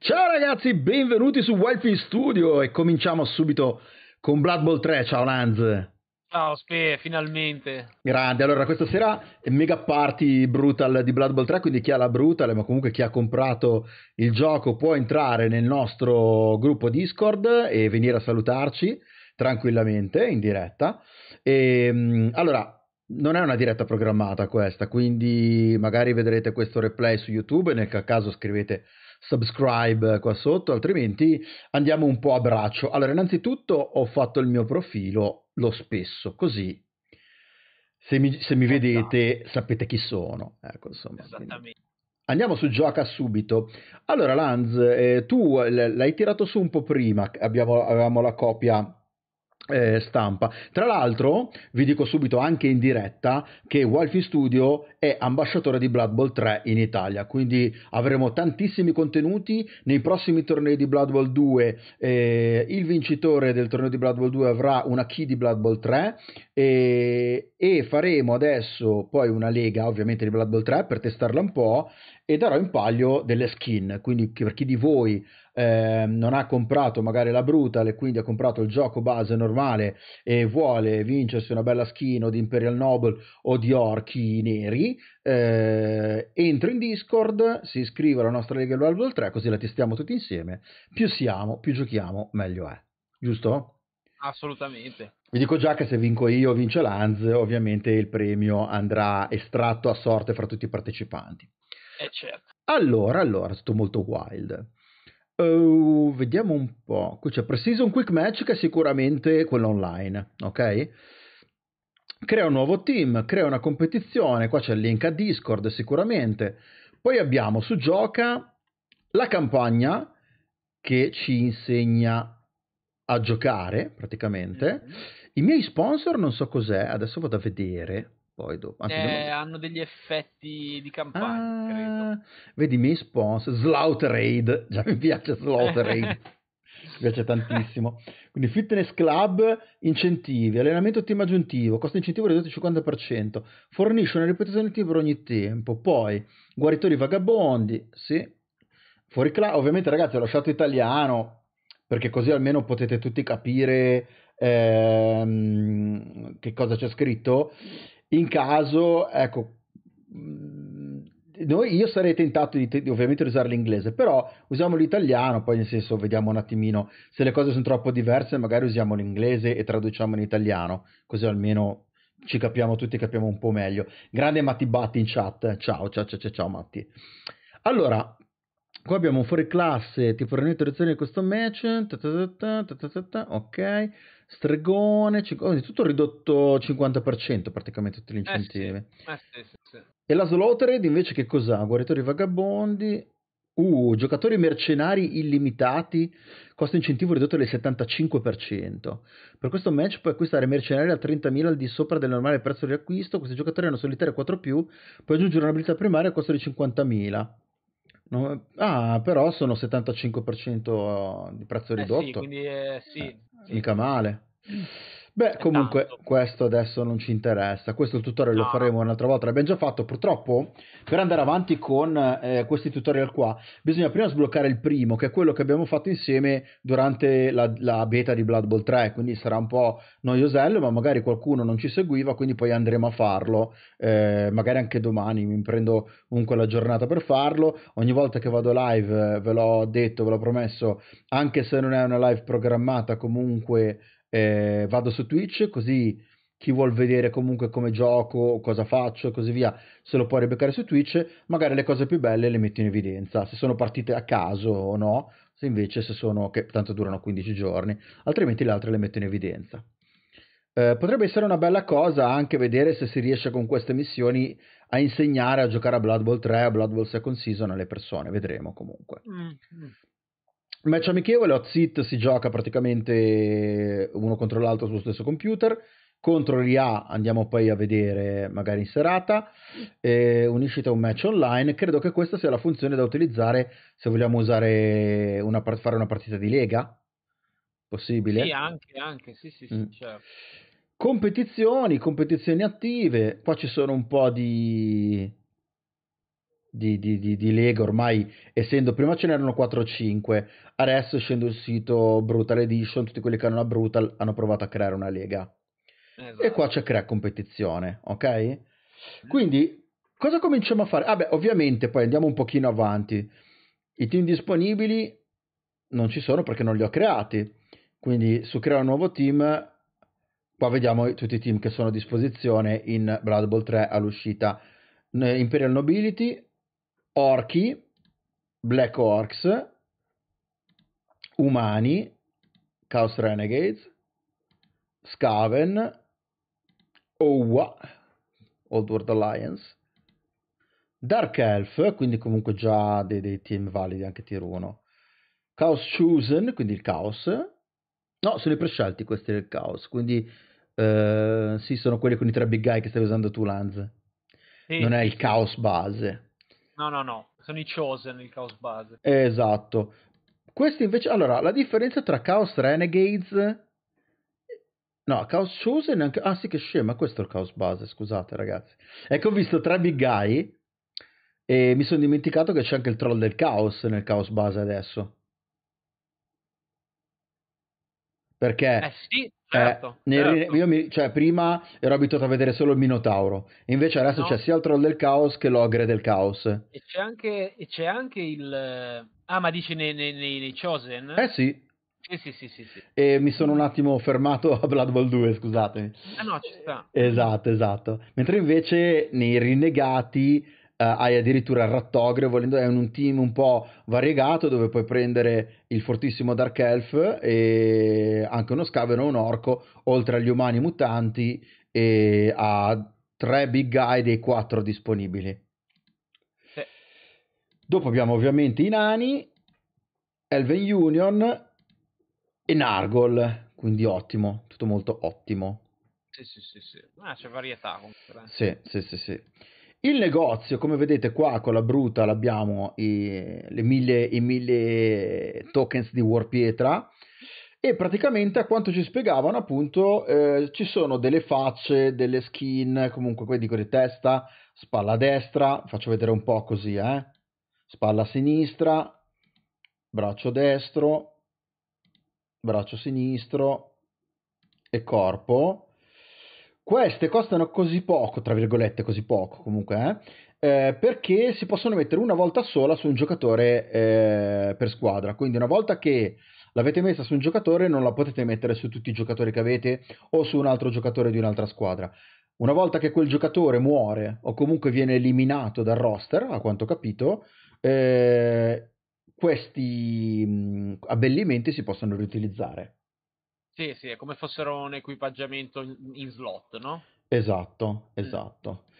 Ciao ragazzi, benvenuti su Wildfield Studio e cominciamo subito con Blood Bowl 3. Ciao Lanz. Ciao Spe, finalmente. Grande, allora questa sera è mega party brutal di Blood Bowl 3, quindi chi ha la brutal, ma comunque chi ha comprato il gioco può entrare nel nostro gruppo Discord e venire a salutarci tranquillamente in diretta. E, ehm, allora, non è una diretta programmata questa, quindi magari vedrete questo replay su YouTube e nel caso scrivete subscribe qua sotto, altrimenti andiamo un po' a braccio. Allora, innanzitutto ho fatto il mio profilo lo spesso, così se mi, se mi esatto. vedete sapete chi sono. Ecco, insomma, Esattamente. Andiamo su gioca subito. Allora, Lanz, eh, tu l'hai tirato su un po' prima, abbiamo, avevamo la copia eh, stampa. Tra l'altro, vi dico subito anche in diretta che Wifi Studio è ambasciatore di Blood Bowl 3 in Italia, quindi avremo tantissimi contenuti nei prossimi tornei di Blood Bowl 2. Eh, il vincitore del torneo di Blood Bowl 2 avrà una key di Blood Bowl 3 eh, e faremo adesso poi una lega ovviamente di Blood Bowl 3 per testarla un po' e darò in palio delle skin, quindi per chi di voi eh, non ha comprato magari la Brutal e quindi ha comprato il gioco base normale e vuole vincersi una bella skin o di Imperial Noble o di orchi neri, eh, entra in Discord, si iscrive alla nostra Lega Valve 3 così la testiamo tutti insieme, più siamo, più giochiamo, meglio è, giusto? Assolutamente. Vi dico già che se vinco io, vince Lanz, ovviamente il premio andrà estratto a sorte fra tutti i partecipanti. Eh certo. Allora, allora, tutto molto wild. Uh, vediamo un po'. Qui c'è Precision Quick Match che è sicuramente quello online, ok? Crea un nuovo team, crea una competizione, qua c'è il link a Discord sicuramente. Poi abbiamo su Gioca la campagna che ci insegna a giocare praticamente. Mm-hmm. I miei sponsor non so cos'è, adesso vado a vedere poi dopo. Anzi, eh, non... Hanno degli effetti di campagna, ah, Vedi, mi sponsor, Slout Raid, già mi piace Slout Raid. mi piace tantissimo. Quindi fitness club, incentivi, allenamento team aggiuntivo, costo incentivo ridotto del 50%, fornisce una ripetizione team per ogni tempo, poi guaritori vagabondi, sì, fuori classe, ovviamente ragazzi ho lasciato italiano perché così almeno potete tutti capire ehm, che cosa c'è scritto in caso, ecco, mm, noi, io sarei tentato di, di, ovviamente usare l'inglese, però usiamo l'italiano, poi nel senso vediamo un attimino, se le cose sono troppo diverse magari usiamo l'inglese e traduciamo in italiano, così almeno ci capiamo tutti e capiamo un po' meglio. Grande Matti Batti in chat, ciao, ciao, ciao, ciao, ciao Matti. Allora, qua abbiamo un fuori classe, tipo un'interazione di questo match, ta ta ta ta ta ok, Stregone, cin- oh, tutto ridotto 50% praticamente tutti gli eh, incentivi. Eh sì, eh sì, sì. E la Slow Slottered invece che cos'ha? Guaritori vagabondi, uh, giocatori mercenari illimitati, costo incentivo ridotto del 75%. Per questo match puoi acquistare mercenari a 30.000 al di sopra del normale prezzo di acquisto, questi giocatori hanno solitaria 4+, puoi aggiungere un'abilità primaria a costo di 50.000. No, ah, però sono 75% di prezzo ridotto. Eh sì, quindi eh, sì, eh. Mica male. Beh, comunque tanto. questo adesso non ci interessa, questo tutorial no. lo faremo un'altra volta, l'abbiamo già fatto, purtroppo per andare avanti con eh, questi tutorial qua bisogna prima sbloccare il primo, che è quello che abbiamo fatto insieme durante la, la beta di Blood Bowl 3, quindi sarà un po' noiosello, ma magari qualcuno non ci seguiva, quindi poi andremo a farlo, eh, magari anche domani, mi prendo comunque la giornata per farlo, ogni volta che vado live, eh, ve l'ho detto, ve l'ho promesso, anche se non è una live programmata comunque eh, vado su Twitch così chi vuol vedere comunque come gioco, cosa faccio e così via, se lo può ribeccare su Twitch, magari le cose più belle le metto in evidenza, se sono partite a caso o no, se invece se sono, che tanto durano 15 giorni, altrimenti le altre le metto in evidenza. Eh, potrebbe essere una bella cosa anche vedere se si riesce con queste missioni a insegnare a giocare a Blood Bowl 3, a Blood Bowl Second Season alle persone, vedremo comunque. Mm-hmm. Match amichevole, hot seat si gioca praticamente uno contro l'altro sullo stesso computer. Contro RIA andiamo poi a vedere magari in serata. Eh, uniscite a un match online. Credo che questa sia la funzione da utilizzare se vogliamo usare una, fare una partita di lega. Possibile? Sì, anche, anche, sì, sì, sì mm. certo. Competizioni, competizioni attive. Qua ci sono un po' di di, di, di, di Lega ormai essendo prima ce n'erano 4 o 5 adesso essendo il sito Brutal Edition tutti quelli che hanno una Brutal hanno provato a creare una Lega esatto. e qua esatto. c'è crea competizione ok? Mm. quindi cosa cominciamo a fare? vabbè ah, ovviamente poi andiamo un pochino avanti i team disponibili non ci sono perché non li ho creati quindi su crea un nuovo team qua vediamo tutti i team che sono a disposizione in Blood Bowl 3 all'uscita Imperial Nobility orchi, black orcs, umani, chaos renegades, scaven, owa, old world alliance, dark elf, quindi comunque già dei, dei team validi anche tier 1, chaos chosen, quindi il caos, no, sono i prescelti questi del caos, quindi eh, sì, sono quelli con i tre big guy che stai usando tu, Lanz. Sì. Non è il caos base. No, no, no, sono i Chosen, il Chaos Base. Esatto. Questi invece, allora, la differenza tra Chaos Renegades... No, Chaos Chosen... Anche... Ah sì, che scema, questo è il Chaos Base, scusate ragazzi. Ecco, ho visto tre big guy e mi sono dimenticato che c'è anche il troll del Chaos nel Chaos Base adesso. Perché... Eh sì, Certo, eh, certo. Nel, mi, cioè, prima ero abituato a vedere solo il Minotauro, invece adesso no. c'è sia il troll del caos che l'ogre del caos. E c'è anche, e c'è anche il... Ah, ma dici nei, nei, nei, nei Chosen? Eh sì. Eh, sì, sì, sì, sì, E mi sono un attimo fermato a Blood Bowl 2, scusatemi. Ah no, ci sta. Esatto, esatto. Mentre invece nei rinnegati Uh, hai addirittura il Rattogre, volendo, è un team un po' variegato dove puoi prendere il fortissimo Dark Elf e anche uno Scavero un Orco, oltre agli umani mutanti e a tre big guy dei quattro disponibili. Dopo abbiamo ovviamente i Nani, Elven Union e Nargol, quindi ottimo, tutto molto ottimo. Sì, sì, sì, sì. Ah, c'è varietà comunque. Sì, sì, sì, sì. Il negozio, come vedete qua con la bruta, l'abbiamo i, mille, i 1000 tokens di War Pietra e praticamente a quanto ci spiegavano appunto eh, ci sono delle facce, delle skin, comunque poi dico di testa, spalla destra, faccio vedere un po' così, eh? spalla sinistra, braccio destro, braccio sinistro e corpo queste costano così poco, tra virgolette, così poco comunque, eh, eh, perché si possono mettere una volta sola su un giocatore eh, per squadra. Quindi una volta che l'avete messa su un giocatore non la potete mettere su tutti i giocatori che avete o su un altro giocatore di un'altra squadra. Una volta che quel giocatore muore o comunque viene eliminato dal roster, a quanto ho capito, eh, questi mh, mm, abbellimenti si possono riutilizzare. Sì, sì, è come fossero un equipaggiamento in, in slot, no? Esatto, mm. esatto. Mm.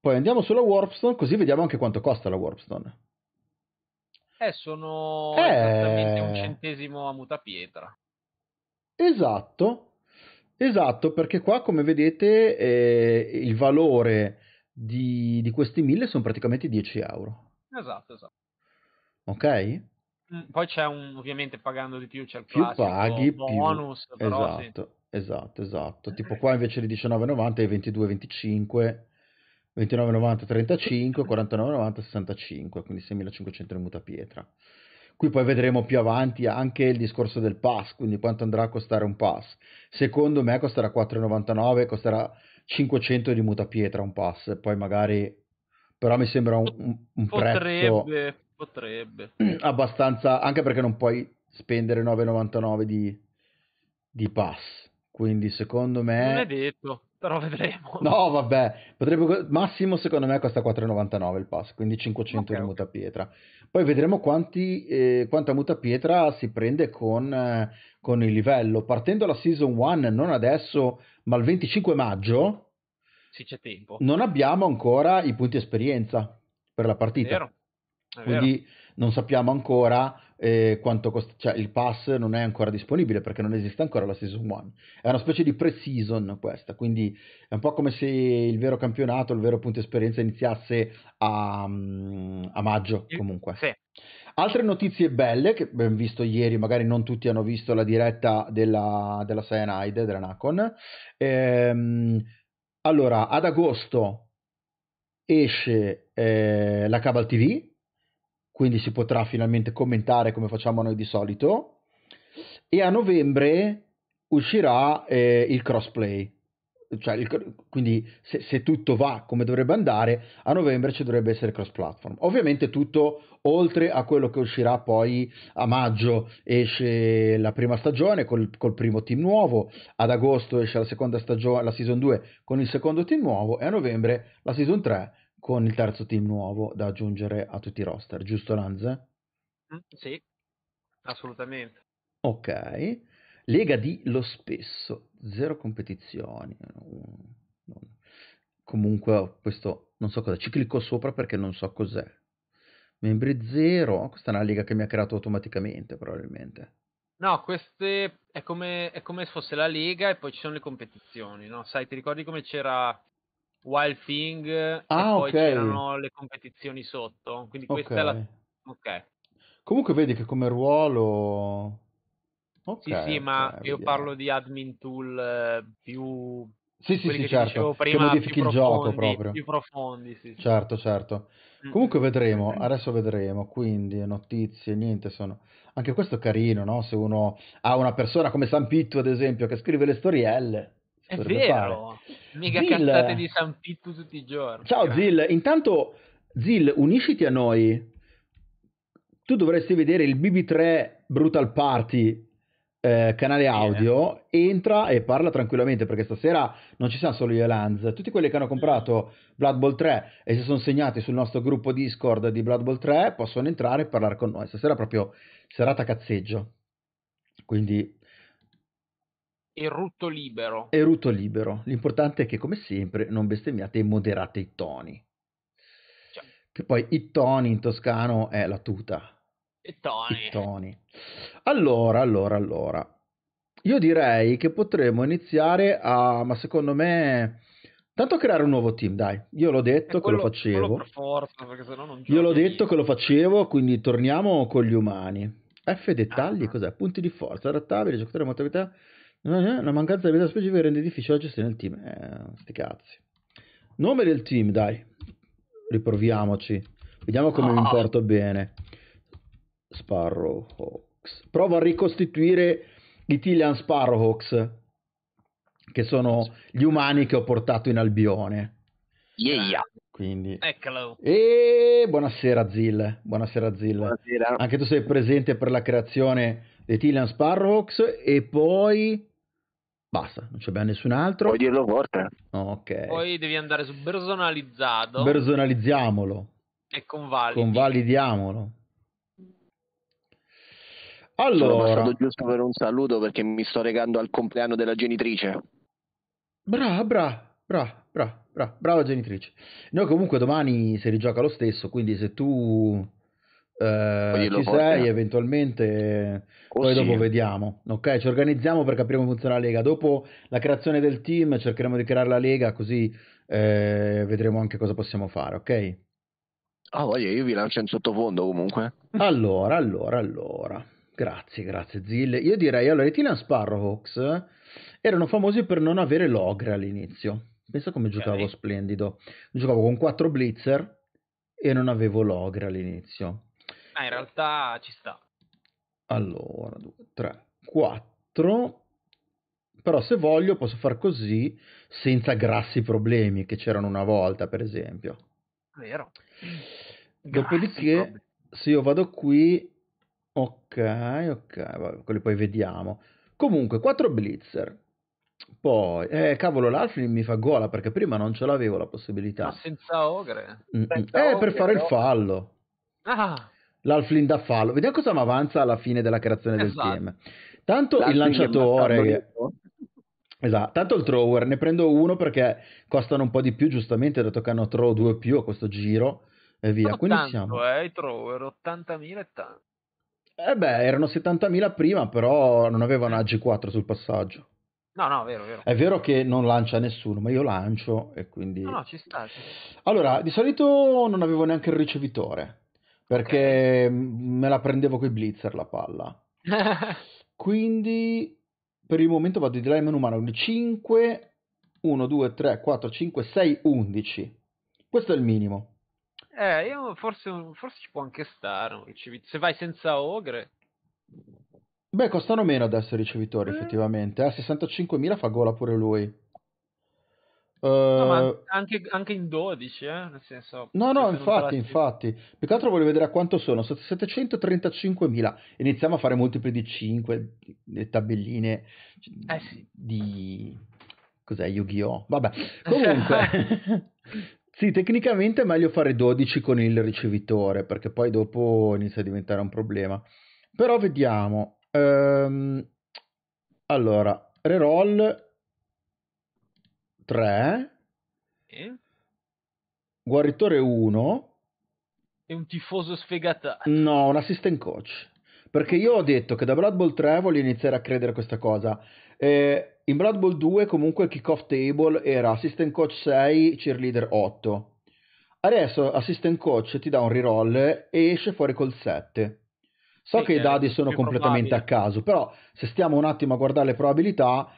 Poi andiamo sulla Warpstone, così vediamo anche quanto costa la Warpstone. Eh, sono eh... esattamente un centesimo a mutapietra. Esatto, esatto, perché qua come vedete eh, il valore di, di questi 1000 sono praticamente 10 euro. Esatto, esatto. Ok? Poi c'è un, ovviamente pagando di più c'è il più classico paghi, bonus. Più... Però, esatto, sì. esatto, esatto. esatto. Eh, tipo eh. qua invece di 19,90 è 22,25, 29,90 35, 49,90 65, quindi 6.500 in muta pietra. Qui poi vedremo più avanti anche il discorso del pass, quindi quanto andrà a costare un pass. Secondo me costerà 4,99, costerà 500 di muta pietra un pass, poi magari... Però mi sembra un, un Potrebbe. prezzo Potrebbe. Mm, abbastanza, anche perché non puoi spendere 9,99 di, di pass. Quindi secondo me... Non è detto, però vedremo. No, vabbè, potrebbe... massimo secondo me costa 4,99 il pass, quindi 500 okay. di muta pietra. Poi vedremo quanti, eh, quanta muta pietra si prende con, eh, con il livello. Partendo la Season 1, non adesso, ma il 25 maggio... Sì, c'è tempo. Non abbiamo ancora i punti esperienza per la partita. Vero. È Quindi vero. non sappiamo ancora eh, quanto costa, cioè il pass non è ancora disponibile perché non esiste ancora la season 1. È una specie di pre-season questa, quindi è un po' come se il vero campionato, il vero punto esperienza iniziasse a, mm, a maggio comunque. Sì. Altre notizie belle che abbiamo visto ieri, magari non tutti hanno visto la diretta della, della Cyanide, della Nacon. Ehm, allora, ad agosto esce eh, la Cabal TV, quindi si potrà finalmente commentare come facciamo noi di solito. E a novembre uscirà eh, il crossplay. Cioè, il, quindi se, se, tutto va come dovrebbe andare, a novembre ci dovrebbe essere cross platform. Ovviamente tutto oltre a quello che uscirà poi a maggio esce la prima stagione col, col primo team nuovo, ad agosto esce la seconda stagione, la season 2 con il secondo team nuovo e a novembre la season 3 con il terzo team nuovo da aggiungere a tutti i roster, giusto Lanze? Mm, sì, assolutamente. Ok, Lega di lo Spesso, zero competizioni. Comunque questo non so cosa, ci clicco sopra perché non so cos'è. Membri zero, questa è una lega che mi ha creato automaticamente probabilmente. No, queste è come, è come se fosse la lega e poi ci sono le competizioni, no? Sai, ti ricordi come c'era Wild Thing ah, poi okay. c'erano le competizioni sotto, quindi questa okay. è la... Ok. Comunque vedi che come ruolo... Okay, sì, sì, ma io vediamo. parlo di admin tool eh, più... Sì, sì, sì, certo, prima, che modifichi il gioco proprio. Più profondi, sì. Certo, certo. Mm, mm, Comunque vedremo, mm. adesso vedremo, quindi notizie, niente, sono... Anche questo è carino, no? Se uno ha una persona come San Pittu, ad esempio, che scrive le storielle, è vero, fare. mica Zil... cazzate di San Pittu tutti i giorni. Ciao grazie. Eh. Zil, intanto Zil, unisciti a noi. Tu dovresti vedere il BB3 Brutal Party eh, canale audio, Bene. entra e parla tranquillamente perché stasera non ci sono solo io Lanz, tutti quelli che hanno comprato Blood Bowl 3 e si sono segnati sul nostro gruppo Discord di Blood Bowl 3 possono entrare e parlare con noi, stasera è proprio serata cazzeggio, quindi e Erutto libero. E Erutto libero. L'importante è che, come sempre, non bestemmiate e moderate i toni. Cioè. Che poi i toni in toscano è la tuta. I toni. I toni. Allora, allora, allora. Io direi che potremmo iniziare a, ma secondo me, tanto creare un nuovo team, dai. Io l'ho detto quello, eh, che lo facevo. Per forza, perché sennò non Io l'ho detto che lo facevo, quindi torniamo con gli umani. F dettagli, ah. cos'è? Punti di forza, adattabili, giocatore, motorità. Molto Ah, la mancanza di abilità specifica rende difficile la gestione del team. Eh, sti cazzi. Nome del team, dai. Riproviamoci. Vediamo come oh. mi ah. porto bene. Sparrowhawks. Provo a ricostituire i Tillian Sparrowhawks, che sono gli umani che ho portato in Albione. Yeah. Quindi. Eccolo. E buonasera Zill. Buonasera Zill. Buonasera. Anche tu sei presente per la creazione dei Tillian Sparrowhawks e poi Basta, non c'è nessun altro. Puoi dirlo forte. Ok. Poi devi andare su personalizzato. Personalizziamolo. E convalidi. Convalidiamolo. Allora. Sono passato giusto per un saluto perché mi sto regando al compleanno della genitrice. Brava, brava, brava, brava, brava genitrice. Noi comunque domani si rigioca lo stesso, quindi se tu eh, ci sei eventualmente oh, poi dopo vediamo ok ci organizziamo per capire come funziona la lega dopo la creazione del team cercheremo di creare la lega così eh, vedremo anche cosa possiamo fare ok ah oh, voglio io vi lancio in sottofondo comunque allora allora allora grazie grazie Zille io direi allora i Tina Sparrowhawks erano famosi per non avere logre all'inizio pensa come okay. giocavo splendido giocavo con 4 blitzer e non avevo logre all'inizio ma ah, in realtà ci sta. Allora, 2, 3, 4. Però se voglio posso far così senza grassi problemi che c'erano una volta, per esempio. Vero. Dopodiché, grassi, se io vado qui... Ok, ok, vabbè, quelli poi vediamo. Comunque, 4 blitzer. Poi, eh, cavolo, l'Alflin mi fa gola perché prima non ce l'avevo la possibilità. Ma ah, senza ogre. Mm, mm. Senza eh, ogre, per fare però... il fallo. Ah l'Alflin da fallo. Vediamo cosa mi avanza alla fine della creazione esatto. del team. Tanto L'Alflin il lanciatore... Esatto, tanto il thrower, ne prendo uno perché costano un po' di più giustamente, dato che hanno throw 2 più a questo giro e via. Sono Quindi siamo... eh, i thrower, 80.000 e tanto. Eh beh, erano 70.000 prima, però non avevano AG4 sul passaggio. No, no, vero, vero. È vero che non lancia nessuno, ma io lancio e quindi... No, no, ci sta. Ci sta. Allora, di solito non avevo neanche il ricevitore perché mhmm, me la prendevo coi blitzer la palla. Quindi per il momento vado di lineman umano 5, 1, 2, 3, 4, 5, 6, 11. Questo è il minimo. Eh, io forse, forse ci può anche stare. Se vai senza ogre. Beh, costano meno adesso i ricevitori, mm. effettivamente. A eh, 65.000 fa gola pure lui. No, ma eh, anche, anche, in 12, eh? nel senso. No, no, infatti, infatti. Più che altro voglio vedere a quanto sono. 735.000. Iniziamo a fare multipli di 5, le tabelline eh sì. di... Cos'è? Yu-Gi-Oh! Vabbè, comunque... sì, tecnicamente è meglio fare 12 con il ricevitore, perché poi dopo inizia a diventare un problema. Però vediamo. Ehm... Allora, reroll 3, eh? guaritore 1. E un tifoso sfegatato. No, un assistant coach. Perché io ho detto che da Blood Bowl 3 voglio iniziare a credere a questa cosa. Eh, in Blood Bowl 2 comunque il kickoff table era assistant coach 6, cheerleader 8. Adesso assistant coach ti dà un reroll e esce fuori col 7. So sì, che i dadi sono completamente probabile. a caso, però se stiamo un attimo a guardare le probabilità,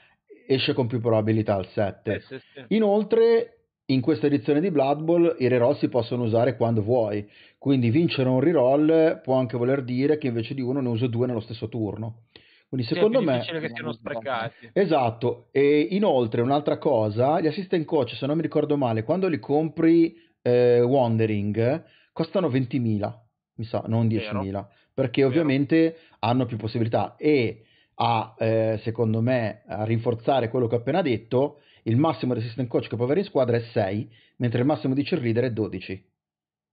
esce con più probabilità al 7. Eh, sì, sì. Inoltre, in questa edizione di Blood Bowl i reroll si possono usare quando vuoi, quindi vincere un reroll può anche voler dire che invece di uno ne uso due nello stesso turno. Quindi secondo sì, è me... È difficile che siano sprecati. Esatto, e inoltre un'altra cosa, gli assistant coach, se non mi ricordo male, quando li compri eh, Wandering, costano 20.000, mi sa, non 10.000, perché ovviamente hanno più possibilità e a, eh, secondo me, a rinforzare quello che ho appena detto, il massimo di assistant coach che può avere in squadra è 6, mentre il massimo di cheerleader è 12.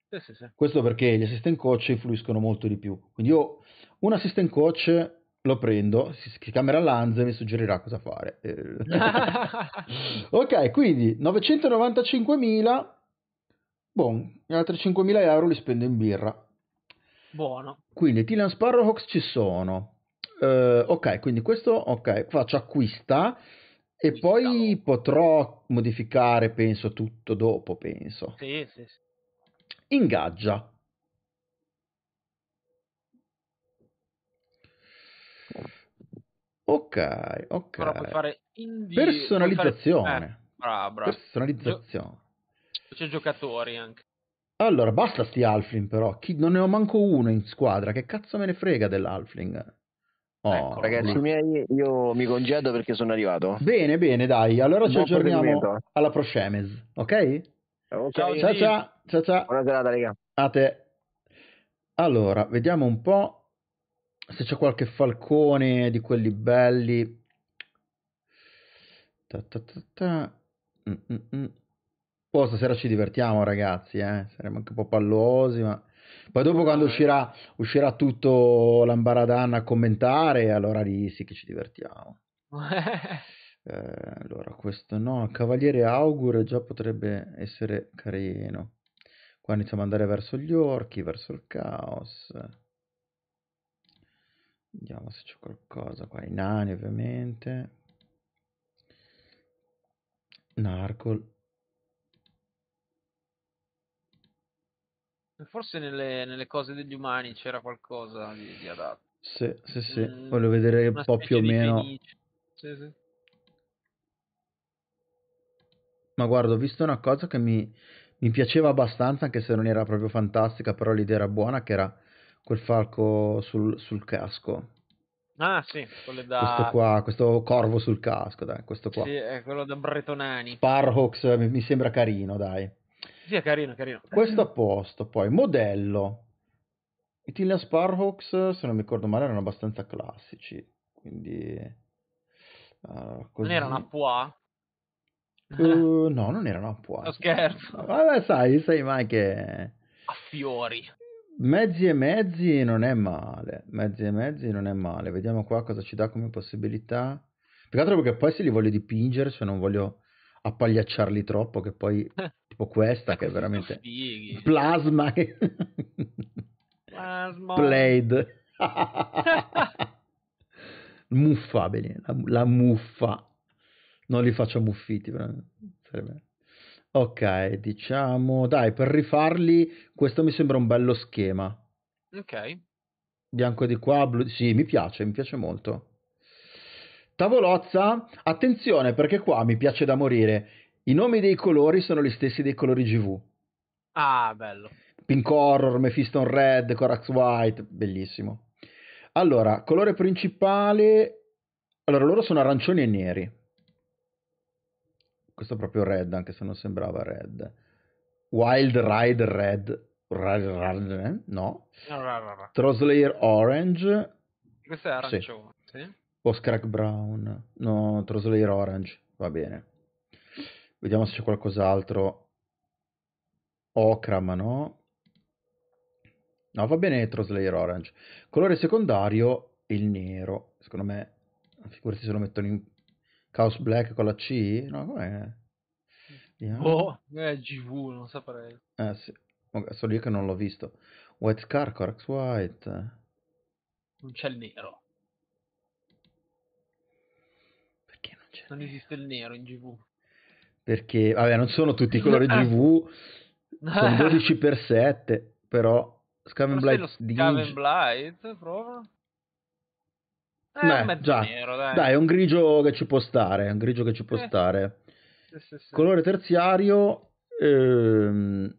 Sì, sì, sì. Questo perché gli assistant coach influiscono molto di più. Quindi io un assistant coach lo prendo, si chiamerà Lanz e mi suggerirà cosa fare. Eh. ok, quindi 995.000, buon, gli altri 5.000 euro li spendo in birra. Buono. Quindi Tilan Sparrowhawks ci sono, Uh, ok, quindi questo, ok, faccio acquista e Ci poi stiamo. potrò modificare, penso, tutto dopo, penso. Sì, sì, sì. Ingaggia. Ok, ok. Però puoi fare indie... Personalizzazione. Puoi fare... Eh, brava, brava. Personalizzazione. Gio... C'è giocatori anche. Allora, basta sti Alfling però, Chi... non ne ho manco uno in squadra, che cazzo me ne frega dell'Alfling? Ecco, oh, ecco, ragazzi ma... miei, io mi congedo perché sono arrivato. Bene, bene, dai. Allora ci aggiorniamo alla Proscemes, ok? Ciao, ciao, ciao, ciao, ciao. Buona serata, raga. A te. Allora, vediamo un po' se c'è qualche falcone di quelli belli. Ta, ta, ta, mm, mm, mm. Oh, stasera ci divertiamo, ragazzi, eh? Saremo anche un po' pallosi, ma poi dopo quando uscirà, uscirà tutto l'ambaradan a commentare, allora lì sì che ci divertiamo. eh, allora, questo no, Cavaliere Augur già potrebbe essere carino. Qua iniziamo ad andare verso gli orchi, verso il caos. Vediamo se c'è qualcosa qua, i nani ovviamente. Narcol. Forse nelle, nelle, cose degli umani c'era qualcosa di, di adatto. Sì, sì, sì. Mm, Voglio vedere un po' più o meno. Sì, sì. Ma guarda, ho visto una cosa che mi, mi, piaceva abbastanza, anche se non era proprio fantastica, però l'idea era buona, che era quel falco sul, sul casco. Ah sì, quello da... Questo qua, questo corvo sul casco, dai, questo qua. Sì, è quello da Bretonani. Sparhawks mi, mi sembra carino, dai. Sì, è carino, carino. Questo a posto, poi modello. I Tillian Sparhawks, se non mi ricordo male, erano abbastanza classici, quindi... Uh, non erano a poa? Uh, no, non erano a poa. Lo scherzo. Vabbè, sai, sai mai che... A fiori. Mezzi e mezzi non è male, mezzi e mezzi non è male. Vediamo qua cosa ci dà come possibilità. Più che altro perché poi se li voglio dipingere, se non voglio appagliacciarli troppo che poi tipo questa che è veramente fighi. plasma che... plasma blade muffa la, la, muffa non li faccio muffiti sarebbe ok diciamo dai per rifarli questo mi sembra un bello schema ok bianco di qua blu sì mi piace mi piace molto Tavolozza, attenzione perché qua mi piace da morire. I nomi dei colori sono gli stessi dei colori GV. Ah, bello. Pink Horror, Mephiston Red, Corax White, bellissimo. Allora, colore principale... Allora, loro sono arancioni e neri. Questo è proprio red, anche se non sembrava red. Wild Ride Red. Eh? No. Troslayer Orange. Questo è arancione. Sì. Sì. Boss Crack Brown. No, Troslayer Orange. Va bene. Vediamo se c'è qualcos'altro. Okra, ma no. No, va bene Troslayer Orange. Colore secondario, il nero. Secondo me, figurati se lo mettono in Chaos Black con la C. No, com'è? Yeah. Oh, è eh, GV, non saprei. Eh sì, sono io che non l'ho visto. White Car, Corax White. Non c'è il nero. Cioè, non esiste il nero in GV. Perché, vabbè, non sono tutti i colori GV, sono 12x7, però... Scam and Blight di Scaven Blight, prova. Eh, Beh, già. Nero, dai. dai. è un grigio che ci può stare, è un grigio che ci può eh. stare. Sì, sì, sì. Colore terziario ehm,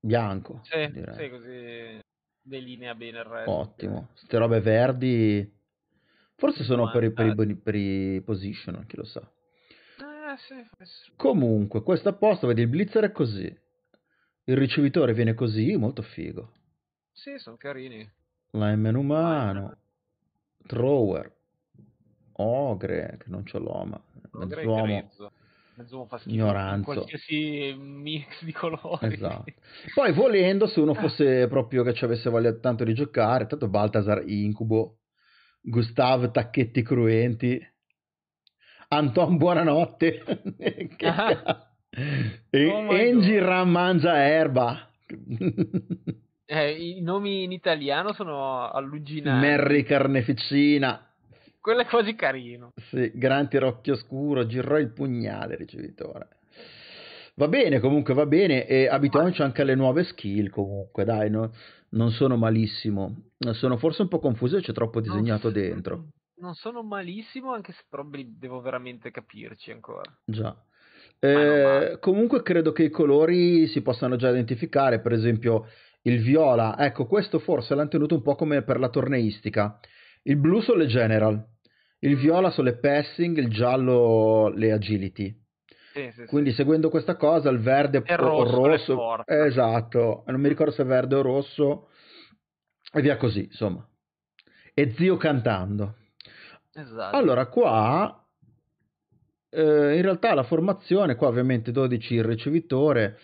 bianco. Sì, così delinea bene il resto. Ottimo. Queste robe verdi Forse sono per, i, per, i, per, i, position, chi lo sa. Eh, sì. Comunque, questo apposta, vedi, il blitzer è così. Il ricevitore viene così, molto figo. Sì, sono carini. Lineman umano. Ah, thrower. Ogre, che non ce l'ho, ma... Mezzuomo. Mezzuomo fa schifo. Ignoranza. Qualsiasi mix di colori. Esatto. Poi volendo, se uno ah. fosse proprio che ci avesse voglia tanto di giocare, tanto Baltasar incubo Gustavo Tacchetti Cruenti, Anton Buonanotte, ah. e oh Engi Mangia Erba. eh, I nomi in italiano sono allucinanti. Merry Carneficina. Quello è quasi carino. Sì, Gran Tirocchio Scuro, girò il pugnale ricevitore. Va bene, comunque va bene, e abituiamoci anche alle nuove skill comunque, dai, no? non sono malissimo, sono forse un po' confuso e c'è troppo disegnato non, dentro. Non sono malissimo, anche se però devo veramente capirci ancora. Già. Eh, comunque credo che i colori si possano già identificare, per esempio il viola, ecco questo forse l'hanno tenuto un po' come per la torneistica. Il blu sono le general, il viola sono le passing, il giallo le agility. Sì, sì, Quindi seguendo questa cosa il verde è rosso, o rosso eh, esatto, non mi ricordo se è verde o rosso e via così, insomma. E zio cantando. Esatto. Allora qua eh, in realtà la formazione qua ovviamente 12 il ricevitore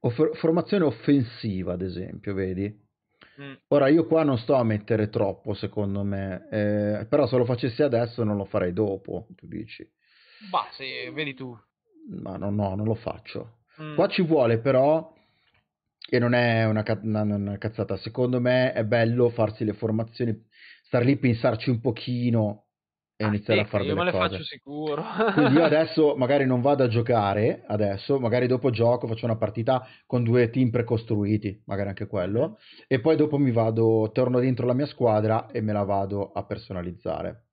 off- formazione offensiva, ad esempio, vedi? Mm. Ora io qua non sto a mettere troppo, secondo me, eh, però se lo facessi adesso non lo farei dopo, tu dici. Bah, sì, vedi tu ma no, no, non lo faccio. Mm. Qua ci vuole però, e non è una, una, una, cazzata, secondo me è bello farsi le formazioni, star lì, pensarci un pochino e ah, iniziare ecco, a fare delle cose. Io me le faccio sicuro. Quindi io adesso magari non vado a giocare, adesso, magari dopo gioco, faccio una partita con due team precostruiti, magari anche quello, mm. e poi dopo mi vado, torno dentro la mia squadra e me la vado a personalizzare.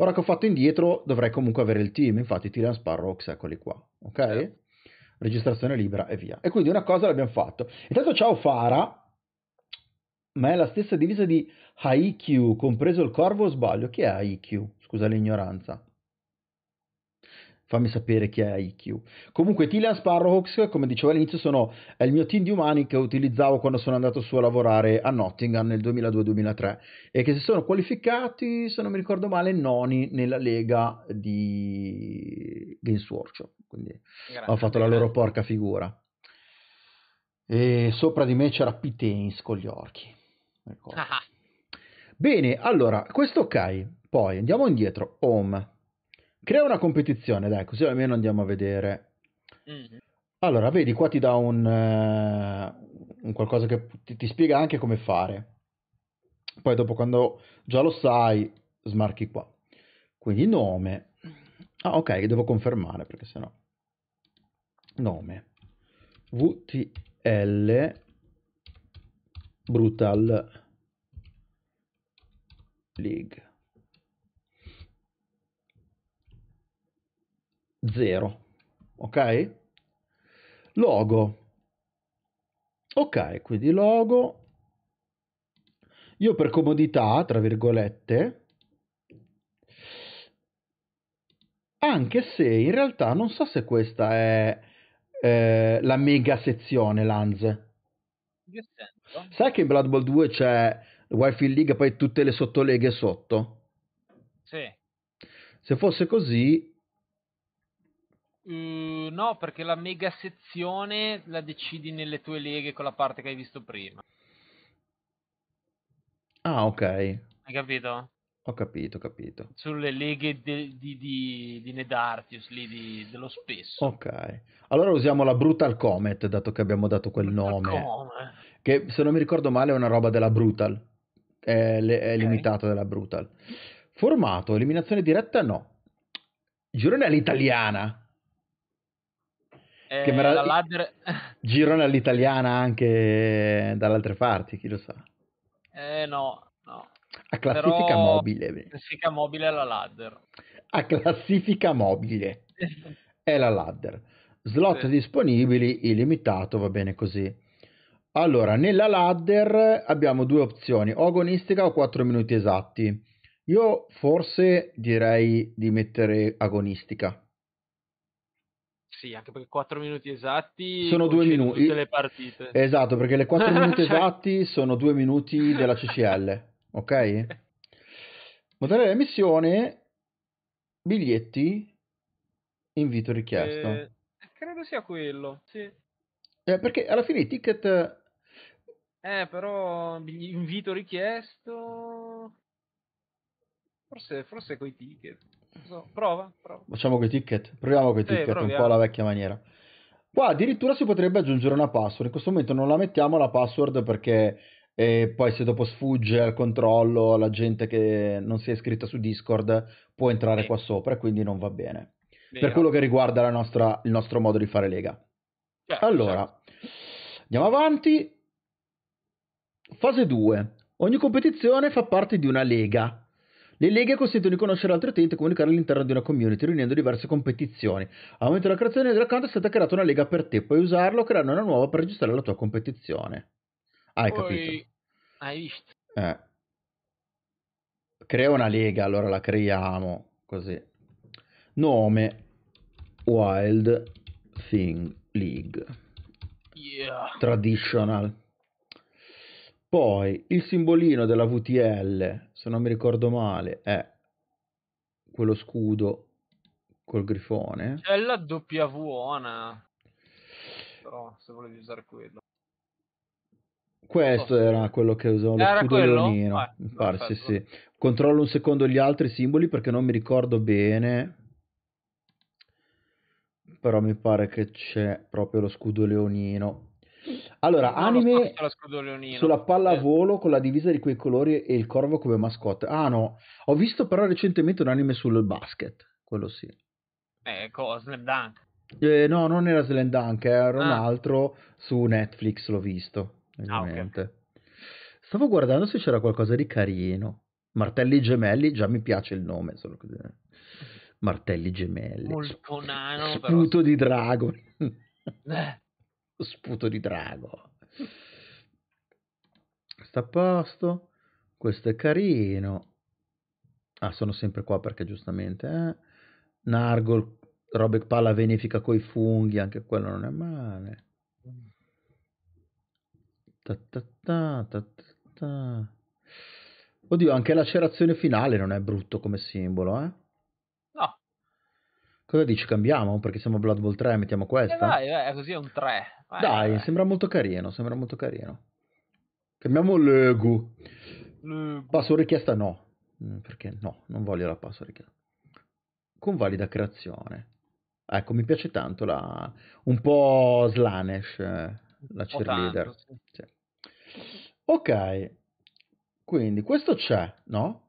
Ora che ho fatto indietro dovrei comunque avere il team, infatti Tyrion Sparrox, eccoli qua, ok? Sì. Registrazione libera e via. E quindi una cosa l'abbiamo fatto. Intanto ciao Fara, ma è la stessa divisa di Haikyuu, compreso il corvo o sbaglio? Chi è Haikyuu? Scusa l'ignoranza fammi sapere chi è IQ. Comunque Tilan Sparrowhawks, come dicevo all'inizio, sono, è il mio team di umani che utilizzavo quando sono andato su a lavorare a Nottingham nel 2002-2003 e che si sono qualificati, se non mi ricordo male, noni nella lega di Gainsworcio, quindi ho fatto la loro porca figura. E sopra di me c'era Pitains con gli orchi. Ah, ah. Bene, allora, questo ok. poi andiamo indietro, Home Crea una competizione, dai, così almeno andiamo a vedere. Mm-hmm. Allora, vedi, qua ti dà un, uh, un qualcosa che ti, ti, spiega anche come fare. Poi dopo, quando già lo sai, smarchi qua. Quindi nome. Ah, ok, devo confermare perché sennò... Nome. VTL Brutal League. 0. Ok? Logo. Ok, quindi logo. Io per comodità, tra virgolette, anche se in realtà non so se questa è eh, la mega sezione Lanze. Sai che in Blood Bowl 2 c'è Wi-Fi League e poi tutte le sottoleghe sotto? Sì. Se fosse così, Uhm, no, perché la mega sezione la decidi nelle tue leghe con la parte che hai visto prima. Ah, ok. Hai capito? Ho capito, ho capito. Sulle leghe de, di, di, di Nedartius, lì di, dello spesso. Ok. Allora usiamo la Brutal Comet, dato che abbiamo dato quel Brutal nome. Comet. Che se non mi ricordo male è una roba della Brutal. È, le, è okay. limitato della Brutal. Formato, eliminazione diretta no. Girone all'italiana. Eh, che la ladder... Girone all'italiana anche dall'altra parte, chi lo sa. Eh no, no. A classifica Però... mobile. Classifica mobile è la ladder. A classifica mobile è la ladder. Slot sì. disponibili, illimitato, va bene così. Allora, nella ladder abbiamo due opzioni, o agonistica o 4 minuti esatti. Io forse direi di mettere agonistica sì, anche perché 4 minuti esatti sono due minuti. Tutte le partite. Esatto, perché le 4 minuti cioè. esatti sono 2 minuti della CCL, ok? Modello di emissione biglietti, invito richiesto. Eh, credo sia quello, sì. Eh, perché alla fine i ticket... Eh, però invito richiesto... Forse, forse coi ticket so, prova, prova, Facciamo quei ticket, proviamo quei sì, ticket proviamo. un po' alla vecchia maniera. Qua addirittura si potrebbe aggiungere una password, in questo momento non la mettiamo la password perché eh, poi se dopo sfugge al controllo la gente che non si è iscritta su Discord può entrare sì. qua sopra e quindi non va bene. Vero. Per quello che riguarda nostra, il nostro modo di fare lega. Certo, allora, certo. andiamo avanti. Fase 2. Ogni competizione fa parte di una lega le leghe consentono di conoscere altri utenti e comunicare all'interno di una community, riunendo diverse competizioni. Al momento della creazione dell'account è stata creata una lega per te, puoi usarlo o creare una nuova per registrare la tua competizione. hai Poi... capito? Hai visto? Eh. Crea una lega, allora la creiamo così. Nome Wild Thing League. Yeah. Traditional. Poi il simbolino della VTL se non mi ricordo male, è quello scudo col grifone. È la WO, però se volevi usare quello. Questo so, era sì. quello che usavo lo era scudo quello? leonino, ah, mi pare, sì, sì. Controllo un secondo gli altri simboli perché non mi ricordo bene. Però mi pare che c'è proprio lo scudo leonino allora, no, anime sulla eh. pallavolo con la divisa di quei colori e il corvo come mascotte. Ah no, ho visto però recentemente un anime sul basket, quello sì. Eh, cosa? Dunk? Eh, no, non era Slam Dunk, era ah. un altro su Netflix, l'ho visto. Ovviamente. Ah, okay. Stavo guardando se c'era qualcosa di carino. Martelli gemelli, già mi piace il nome, solo così. Eh, Martelli gemelli. Molto nano. Sputo però... di drago. Eh sputo di drago. Sta a posto. Questo è carino. Ah, sono sempre qua perché giustamente... Eh? Nargol, Robek Palla venifica coi funghi, anche quello non è male. Ta ta ta, ta, ta, ta. Oddio, anche la cerazione finale non è brutto come simbolo, eh? Cosa dici? Cambiamo? Perché siamo Blood Bowl 3, mettiamo questa? Eh dai, dai, così è un 3. Vai, dai, vai. sembra molto carino, sembra molto carino. Chiamiamo Lego. Legu. Passo richiesta no, mm, perché no, non voglio la passo richiesta. Convalida creazione. Ecco, mi piace tanto la... un po' Slanesh, eh, la cheerleader. Tanto, sì. Sì. Ok, quindi questo c'è, no?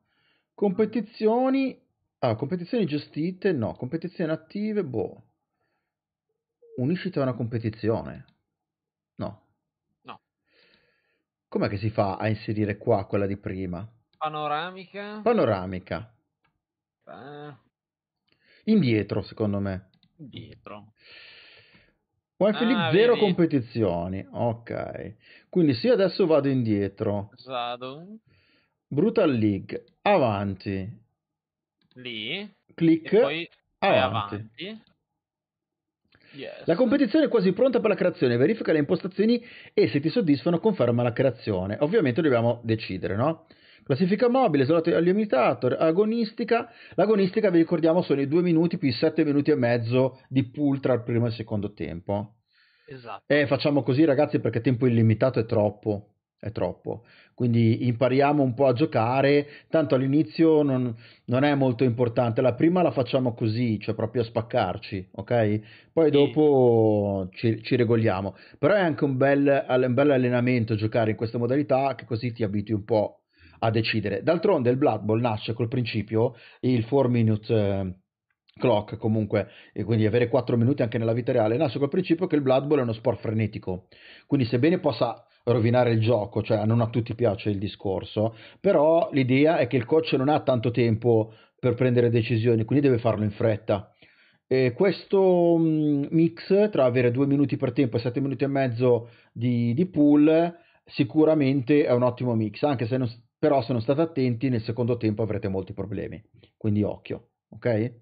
Competizioni Ah, competizioni gestite? No. Competizioni attive? Boh. Unisciti a una competizione? No. No. Com'è che si fa a inserire qua quella di prima? Panoramica? Panoramica. Eh, Indietro, secondo me. dietro. OneFlip Ah, zero vedi. competizioni. Ok. Quindi se io adesso vado indietro, Vado. Brutal League, avanti, lì, clic, poi ah, avanti. avanti. Yes. La competizione è quasi pronta per la creazione, verifica le impostazioni e se ti soddisfano conferma la creazione. Ovviamente dobbiamo decidere, no? Classifica mobile, isolato limitator, agonistica. L'agonistica, vi ricordiamo, sono i due minuti più i sette minuti e mezzo di pull tra il primo e il secondo tempo. Esatto. E eh, facciamo così, ragazzi, perché tempo illimitato è troppo è troppo. Quindi impariamo un po' a giocare, tanto all'inizio non, non, è molto importante, la prima la facciamo così, cioè proprio a spaccarci, ok? Poi sì. dopo ci, ci, regoliamo. Però è anche un bel, un bel allenamento giocare in questa modalità, che così ti abitui un po' a decidere. D'altronde il Blood Bowl nasce col principio, il 4 minute... Eh, clock comunque e quindi avere 4 minuti anche nella vita reale nasce col principio che il Blood Bowl è uno sport frenetico quindi sebbene possa rovinare il gioco, cioè non a tutti piace il discorso, però l'idea è che il coach non ha tanto tempo per prendere decisioni, quindi deve farlo in fretta. E questo mm, mix tra avere due minuti per tempo e sette minuti e mezzo di, di pool sicuramente è un ottimo mix, anche se non, però se non state attenti nel secondo tempo avrete molti problemi, quindi occhio, ok? Eh,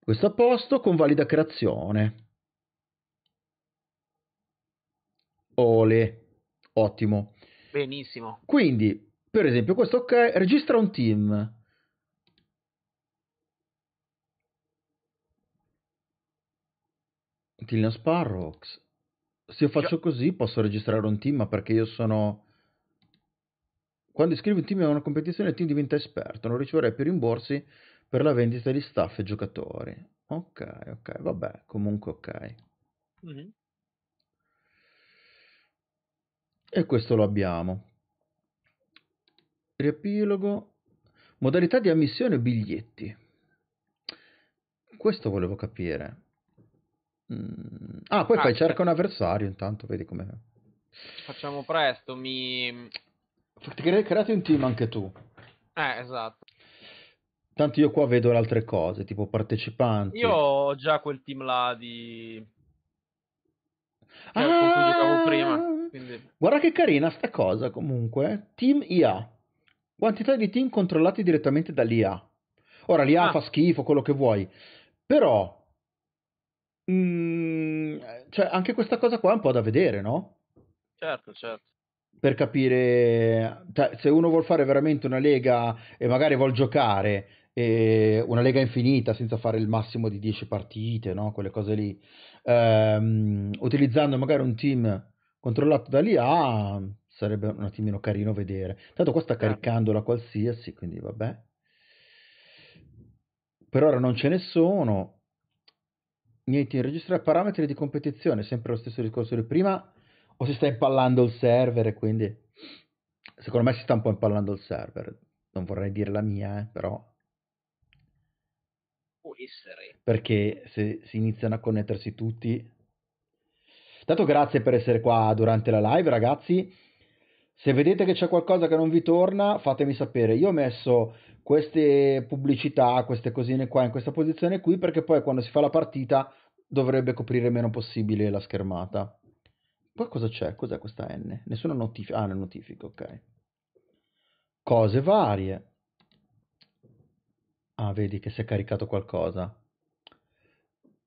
questo a posto, con valida creazione. Ole. Ottimo. Benissimo. Quindi, per esempio, questo ok, registra un team. Tillian Sparrox. Se io faccio così posso registrare un team, ma perché io sono... Quando iscrivi un team a una competizione il team diventa esperto, non riceverai più rimborsi per la vendita di staff e giocatori. Ok, ok, vabbè, comunque ok. Mm-hmm e questo lo abbiamo. Riepilogo, modalità di ammissione biglietti. Questo volevo capire. Mm. Ah, poi ah, fai cerca un avversario intanto, vedi come... Facciamo presto, mi... Ti creati un team anche tu. Eh, esatto. Tanto io qua vedo altre cose, tipo partecipanti. Io ho già quel team là di... Ah, cioè, ah! con cui giocavo prima. Quindi... Guarda che carina sta cosa comunque. Team IA. Quantità di team controllati direttamente dall'IA. Ora l'IA ah. fa schifo, quello che vuoi. Però... Mh, mm, cioè, anche questa cosa qua è un po' da vedere, no? Certo, certo per capire cioè, se uno vuole fare veramente una lega e magari vuole giocare eh, una lega infinita senza fare il massimo di 10 partite, no? quelle cose lì, ehm, utilizzando magari un team controllato da dall'IA sarebbe un attimino carino vedere. Tanto qua sta certo. caricandola qualsiasi, quindi vabbè. Per ora non ce ne sono. Niente, registrare parametri di competizione, sempre lo stesso discorso di prima, o si sta impallando il server quindi... Secondo me si sta un po' impallando il server, non vorrei dire la mia, eh, però... Può essere. Perché se si iniziano a connettersi tutti Intanto grazie per essere qua durante la live, ragazzi. Se vedete che c'è qualcosa che non vi torna, fatemi sapere. Io ho messo queste pubblicità, queste cosine qua in questa posizione qui, perché poi quando si fa la partita dovrebbe coprire meno possibile la schermata. Poi cosa c'è? Cos'è questa N? Nessuna notifica. Ah, notifica, ok. Cose varie. Ah, vedi che si è caricato qualcosa.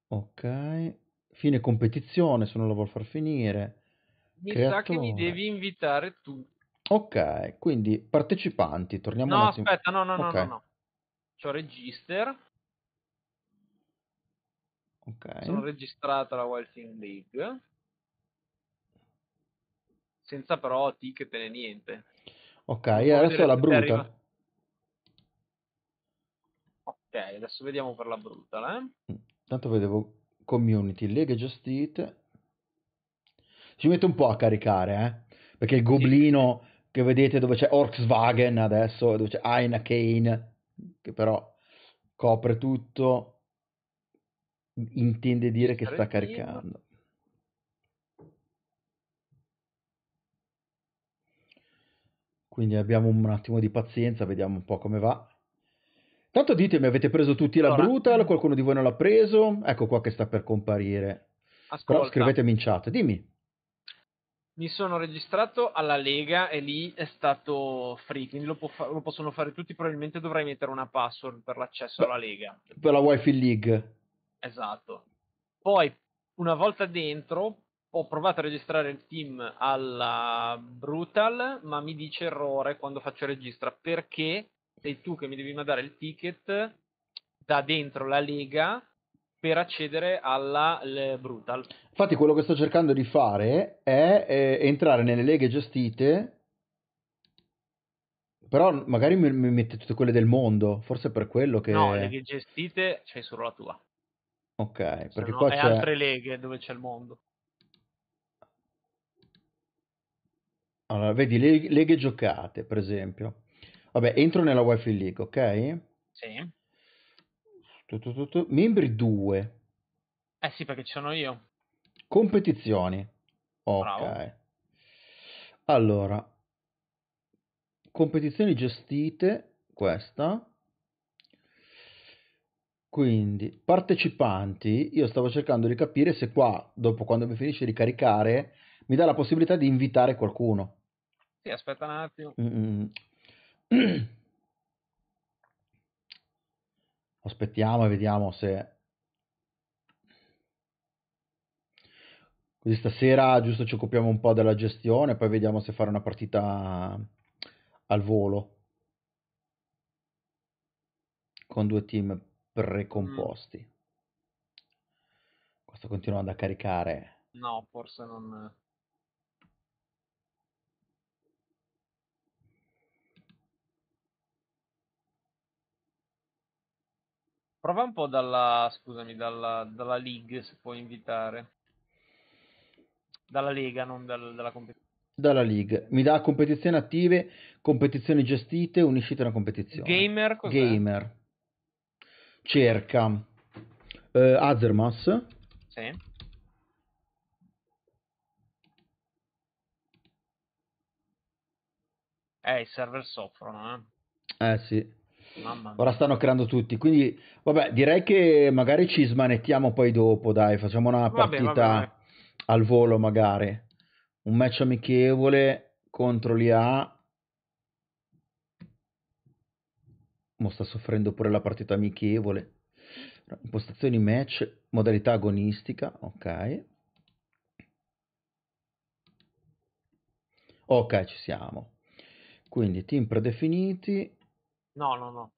Ok fine competizione, se non lo vuol far finire. Mi Creatore. sa che mi devi invitare tu. Ok, quindi partecipanti, torniamo No, aspetta, no, no, okay. no, no, no. C'ho register. Ok. Sono registrata la Wild Team League. Senza però ticket né niente. Ok, adesso è la brutta. Arriva... Ok, adesso vediamo per la brutta, eh? Mm, tanto vedevo community, leghe gestite. Ci mette un po' a caricare, eh? Perché il goblino sì. che vedete dove c'è Volkswagen adesso, dove c'è Heineken, che però copre tutto, intende dire che sta caricando. Quindi abbiamo un attimo di pazienza, vediamo un po' come va. Tanto ditemi, avete preso tutti la Brutal? Qualcuno di voi non l'ha preso? Ecco qua che sta per comparire. Ascolta. Però scrivetemi in chat, dimmi. Mi sono registrato alla Lega e lì è stato free, quindi lo, fa- lo possono fare tutti. Probabilmente dovrei mettere una password per l'accesso alla Lega. Per la Wi-Fi League. Esatto. Poi, una volta dentro, ho provato a registrare il team alla Brutal, ma mi dice errore quando faccio registra perché sei tu che mi devi mandare il ticket da dentro la lega per accedere alla Brutal. Infatti quello che sto cercando di fare è eh, entrare nelle leghe gestite, però magari mi, mi mette tutte quelle del mondo, forse per quello che... No, leghe gestite c'è solo la tua. Ok, perché Se no, qua c'è... altre leghe dove c'è il mondo. Allora, vedi, le, leghe giocate, per esempio. Vabbè, entro nella Wi-Fi League, ok? Sì. Tu, tu, tu, Membri 2. Eh sì, perché ci sono io. Competizioni. Ok. Bravo. Allora, competizioni gestite, questa. Quindi, partecipanti, io stavo cercando di capire se qua, dopo quando mi finisce di caricare, mi dà la possibilità di invitare qualcuno. Sì, aspetta un attimo. Mm-mm. aspettiamo e vediamo se Quindi stasera giusto ci occupiamo un po' della gestione, poi vediamo se fare una partita al volo con due team precomposti. Mm. Questo continuando a caricare. No, forse non... Prova un po' dalla, scusami, dalla, dalla League se puoi invitare. Dalla Lega, non dal, dalla competizione. Dalla League. Mi dà competizioni attive, competizioni gestite, uniscite una competizione. Gamer? Cos'è? Gamer. Cerca. Eh, Azermas. Sì. Eh, i server soffrono, eh. Eh sì. Ora stanno creando tutti, quindi vabbè, direi che magari ci smanettiamo poi dopo, dai, facciamo una vabbè, partita vabbè. al volo magari. Un match amichevole contro l'IA. Mo sta soffrendo pure la partita amichevole. Impostazioni match, modalità agonistica, ok. Ok, ci siamo. Quindi team predefiniti No, no, no.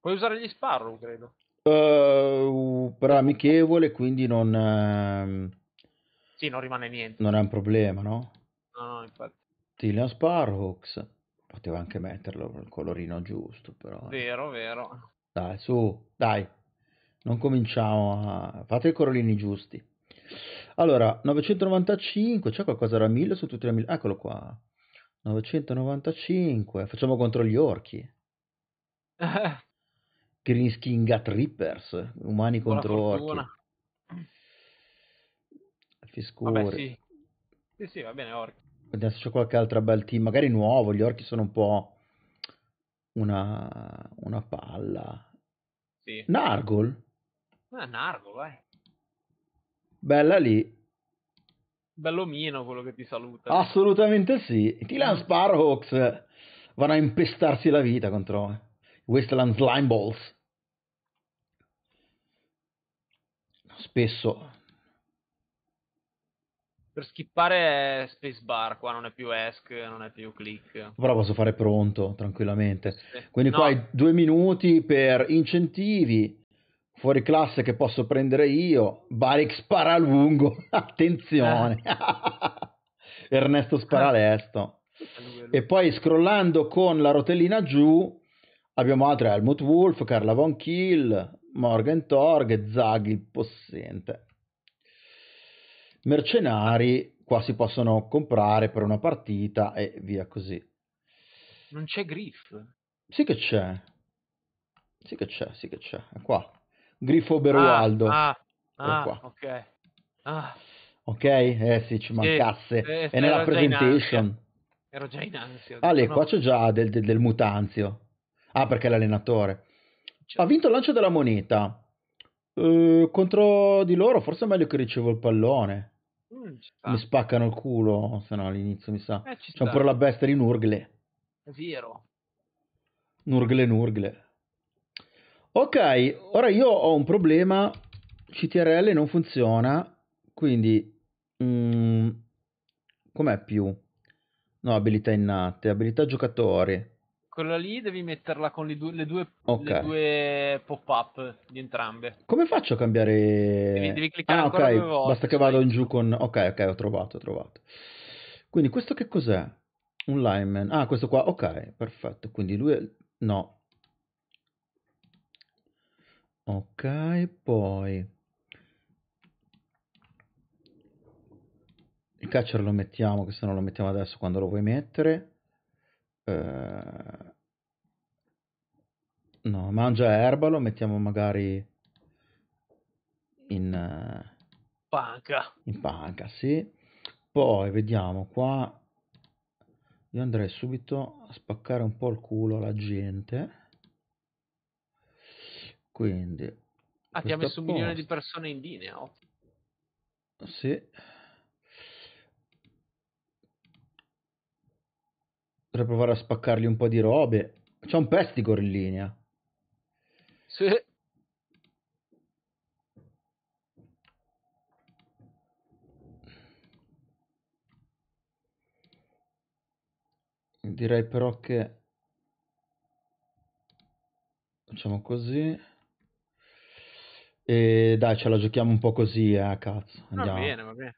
Puoi usare gli Sparrow, credo. Uh, però amichevole, quindi non... Uh, sì, non rimane niente. Non è un problema, no? No, no, infatti. Tylion Sparrowhawks. Poteva anche metterlo il colorino giusto, però. Eh. Vero, vero. Dai, su, dai. Non cominciamo a... Fate i colorini giusti. Allora, 995, c'è qualcosa da 1000 su tutti le 1000? Eccolo qua. 995, facciamo contro gli orchi. Grinsky in Gut Rippers, umani Buona contro fortuna. orchi. Fiscure. Vabbè, sì. sì, sì, va bene, orchi. Adesso c'è qualche altra bel team, magari nuovo, gli orchi sono un po' una, una palla. Sì. Nargol? Ah, Nargol, vai. Bella lì. Bellomino quello che ti saluta. Assolutamente sì. Tilan mm. Sparhawks vanno a impestarsi la vita contro Westland Slime Balls. Spesso per skippare spacebar qua non è più ESC, non è più click. Però posso fare pronto tranquillamente. Sì. Quindi no. qua hai due minuti per incentivi, fuori classe che posso prendere io, Barik spara a lungo attenzione, eh. Ernesto Sparalesto. Eh. E poi scrollando con la rotellina giù Abbiamo altri Helmut Wolf, Carla Von Kiel, Morgan Torg Zag il possente. Mercenari, qua si possono comprare per una partita e via così. Non c'è Griff? Sì che c'è. Sì che c'è, sì che c'è. È qua. Griffo Berualdo. Ah, ah, ah ok. Ah. Ok? Eh sì, ci mancasse. Eh, eh, È nella presentation. Ero già in ansia. Ah, lì, qua c'è già del, del, del mutanzio. Ah, perché è l'allenatore. Cioè ha vinto il lancio della moneta. Eh, contro di loro forse è meglio che ricevo il pallone. Mm, mi spaccano il culo, se no all'inizio mi sa. Eh, C'è pure la bestia di Nurgle. È vero. Nurgle, Nurgle. Ok, ora io ho un problema. CTRL non funziona, quindi... Mm, com'è più? No, abilità innate, abilità giocatori quella lì devi metterla con le, du- le due, okay. due pop up di entrambe. Come faccio a cambiare? Devi, devi cliccare ah, okay. volte, Basta che vado in giù con. Ok, ok, ho trovato, ho trovato. Quindi questo che cos'è? Un lineman. Ah, questo qua, ok, perfetto. Quindi lui è... No. Ok, poi... Il catcher lo mettiamo, che se no lo mettiamo adesso quando lo vuoi mettere. Eh, No, mangia erba lo mettiamo magari in... Panca. In panca, sì. Poi vediamo qua. Io andrei subito a spaccare un po' il culo alla gente. Quindi... Abbiamo ti ha messo un milione di persone in linea. Sì. Potrei provare a spaccargli un po' di robe. C'è un pestico in linea. Sì. Direi però che facciamo così. E dai, ce la giochiamo un po' così, eh, cazzo. Andiamo. Va bene, va bene.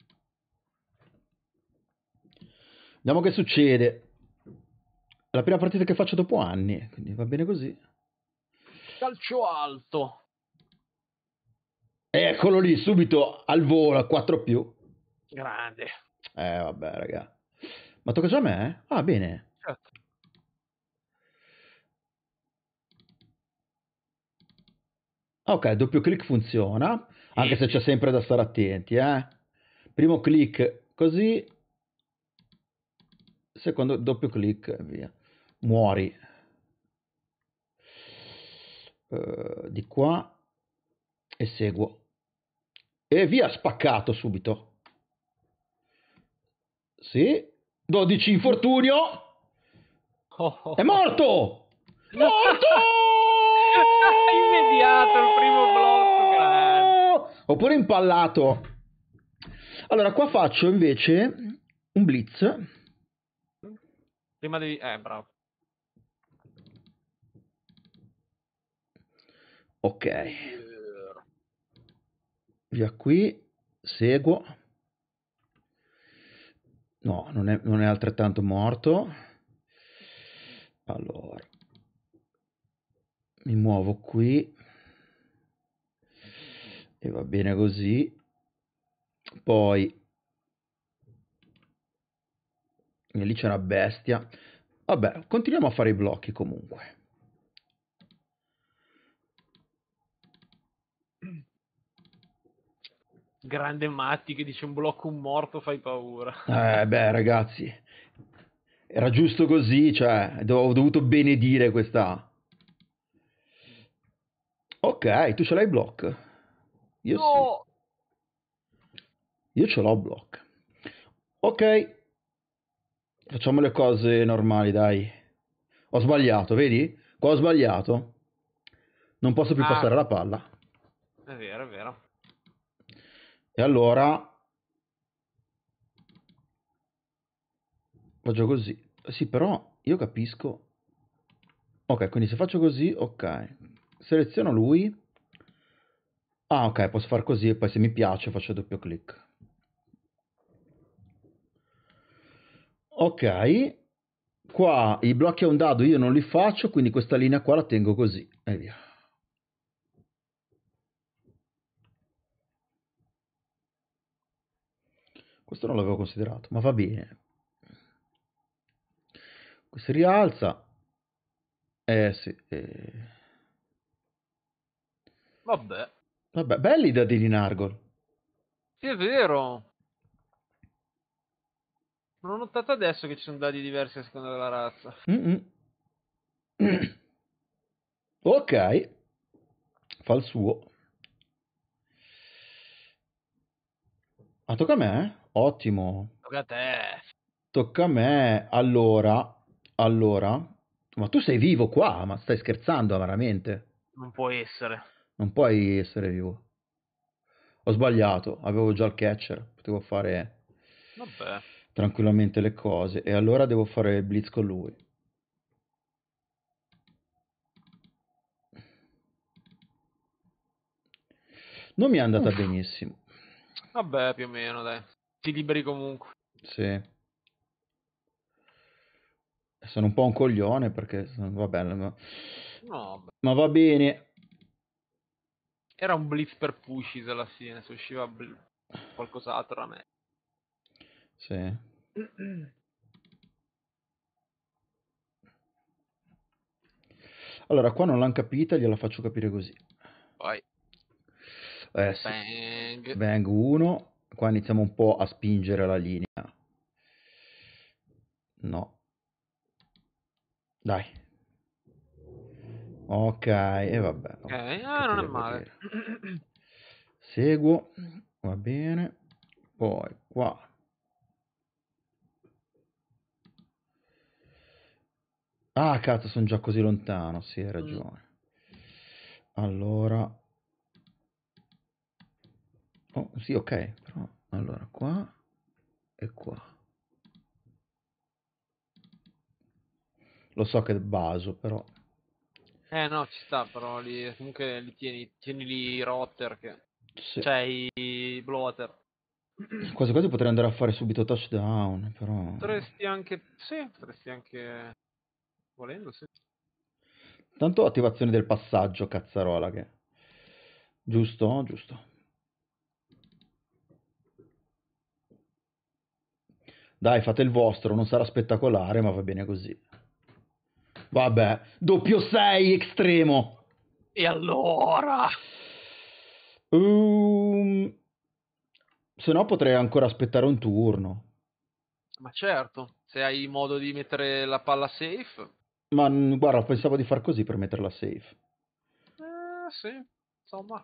Vediamo che succede. È la prima partita che faccio dopo anni, quindi va bene così calcio alto. Eccolo lì, subito al volo, a 4 più. Grande. Eh, vabbè, raga. Ma tocca solo a me? Eh? Ah, bene. Certo. Ok, doppio clic funziona, anche se c'è sempre da stare attenti, eh. Primo clic così, secondo doppio clic via. Muori. Eh, di qua e seguo. E via, spaccato subito. Sì, 12 infortunio. Oh. È morto! Morto! Immediato il primo blocco, grande. Oppure impallato. Allora, qua faccio invece un blitz. Prima di Eh, bravo. ok via qui seguo no non è, non è altrettanto morto allora mi muovo qui e va bene così poi e lì c'è una bestia vabbè continuiamo a fare i blocchi comunque Grande Matti che dice un blocco un morto fai paura. Eh beh ragazzi, era giusto così, cioè ho dovuto benedire questa... Ok, tu ce l'hai block? Io no! Sì. Io ce l'ho block. Ok, facciamo le cose normali dai. Ho sbagliato, vedi? Qua ho sbagliato. Non posso più ah. passare la palla. È vero, è vero. E allora faccio così. Sì, però io capisco. Ok, quindi se faccio così, ok. Seleziono lui. Ah, ok, posso far così e poi se mi piace faccio doppio clic. Ok, qua i blocchi a un dado io non li faccio, quindi questa linea qua la tengo così e via. Questo non l'avevo considerato, ma va bene. Si rialza. Eh sì. Eh. Vabbè. Vabbè, bella idea di Linargol. Sì, è vero. Non ho notato adesso che ci sono dadi diversi a seconda della razza. ok. Fa il suo. Ma tocca a me, eh? Ottimo. Tocca a te. Tocca a me. Allora, allora, ma tu sei vivo qua? Ma stai scherzando ah, veramente? Non puoi essere. Non puoi essere vivo. Ho sbagliato, avevo già il catcher, potevo fare Vabbè. tranquillamente le cose e allora devo fare il blitz con lui. Non mi è andata Uff. benissimo. Vabbè, più o meno, dai ti liberi comunque. Sì. Sono un po' un coglione perché vabbè, ma... No, ma va bene. Era un blitz per Pushis alla fine, se usciva bl- qualcos'altro a me. Sì. Allora, qua non l'hanno capita, gliela faccio capire così. Vai. Eh, sì. Bang. Bang 1 qua iniziamo un po' a spingere la linea no dai ok e vabbè ok ah, non è male dire. seguo va bene poi qua ah cazzo sono già così lontano si sì, hai ragione mm. allora Oh, sì, ok, però allora qua e qua. Lo so che è baso, però. Eh no, ci sta, però lì, comunque li tieni, tieni lì i rotter che... Sì. Cioè i, i blotter. Quasi quasi potrei andare a fare subito touchdown, però... Potresti anche... Sì, potresti anche... Volendo, sì. Tanto attivazione del passaggio, cazzarola, che... Giusto? Giusto. dai fate il vostro, non sarà spettacolare ma va bene così. Vabbè, doppio 6 estremo. E allora? Um, se no potrei ancora aspettare un turno. Ma certo, se hai modo di mettere la palla safe. Ma mm, guarda, pensavo di far così per metterla safe. Eh, sì, insomma.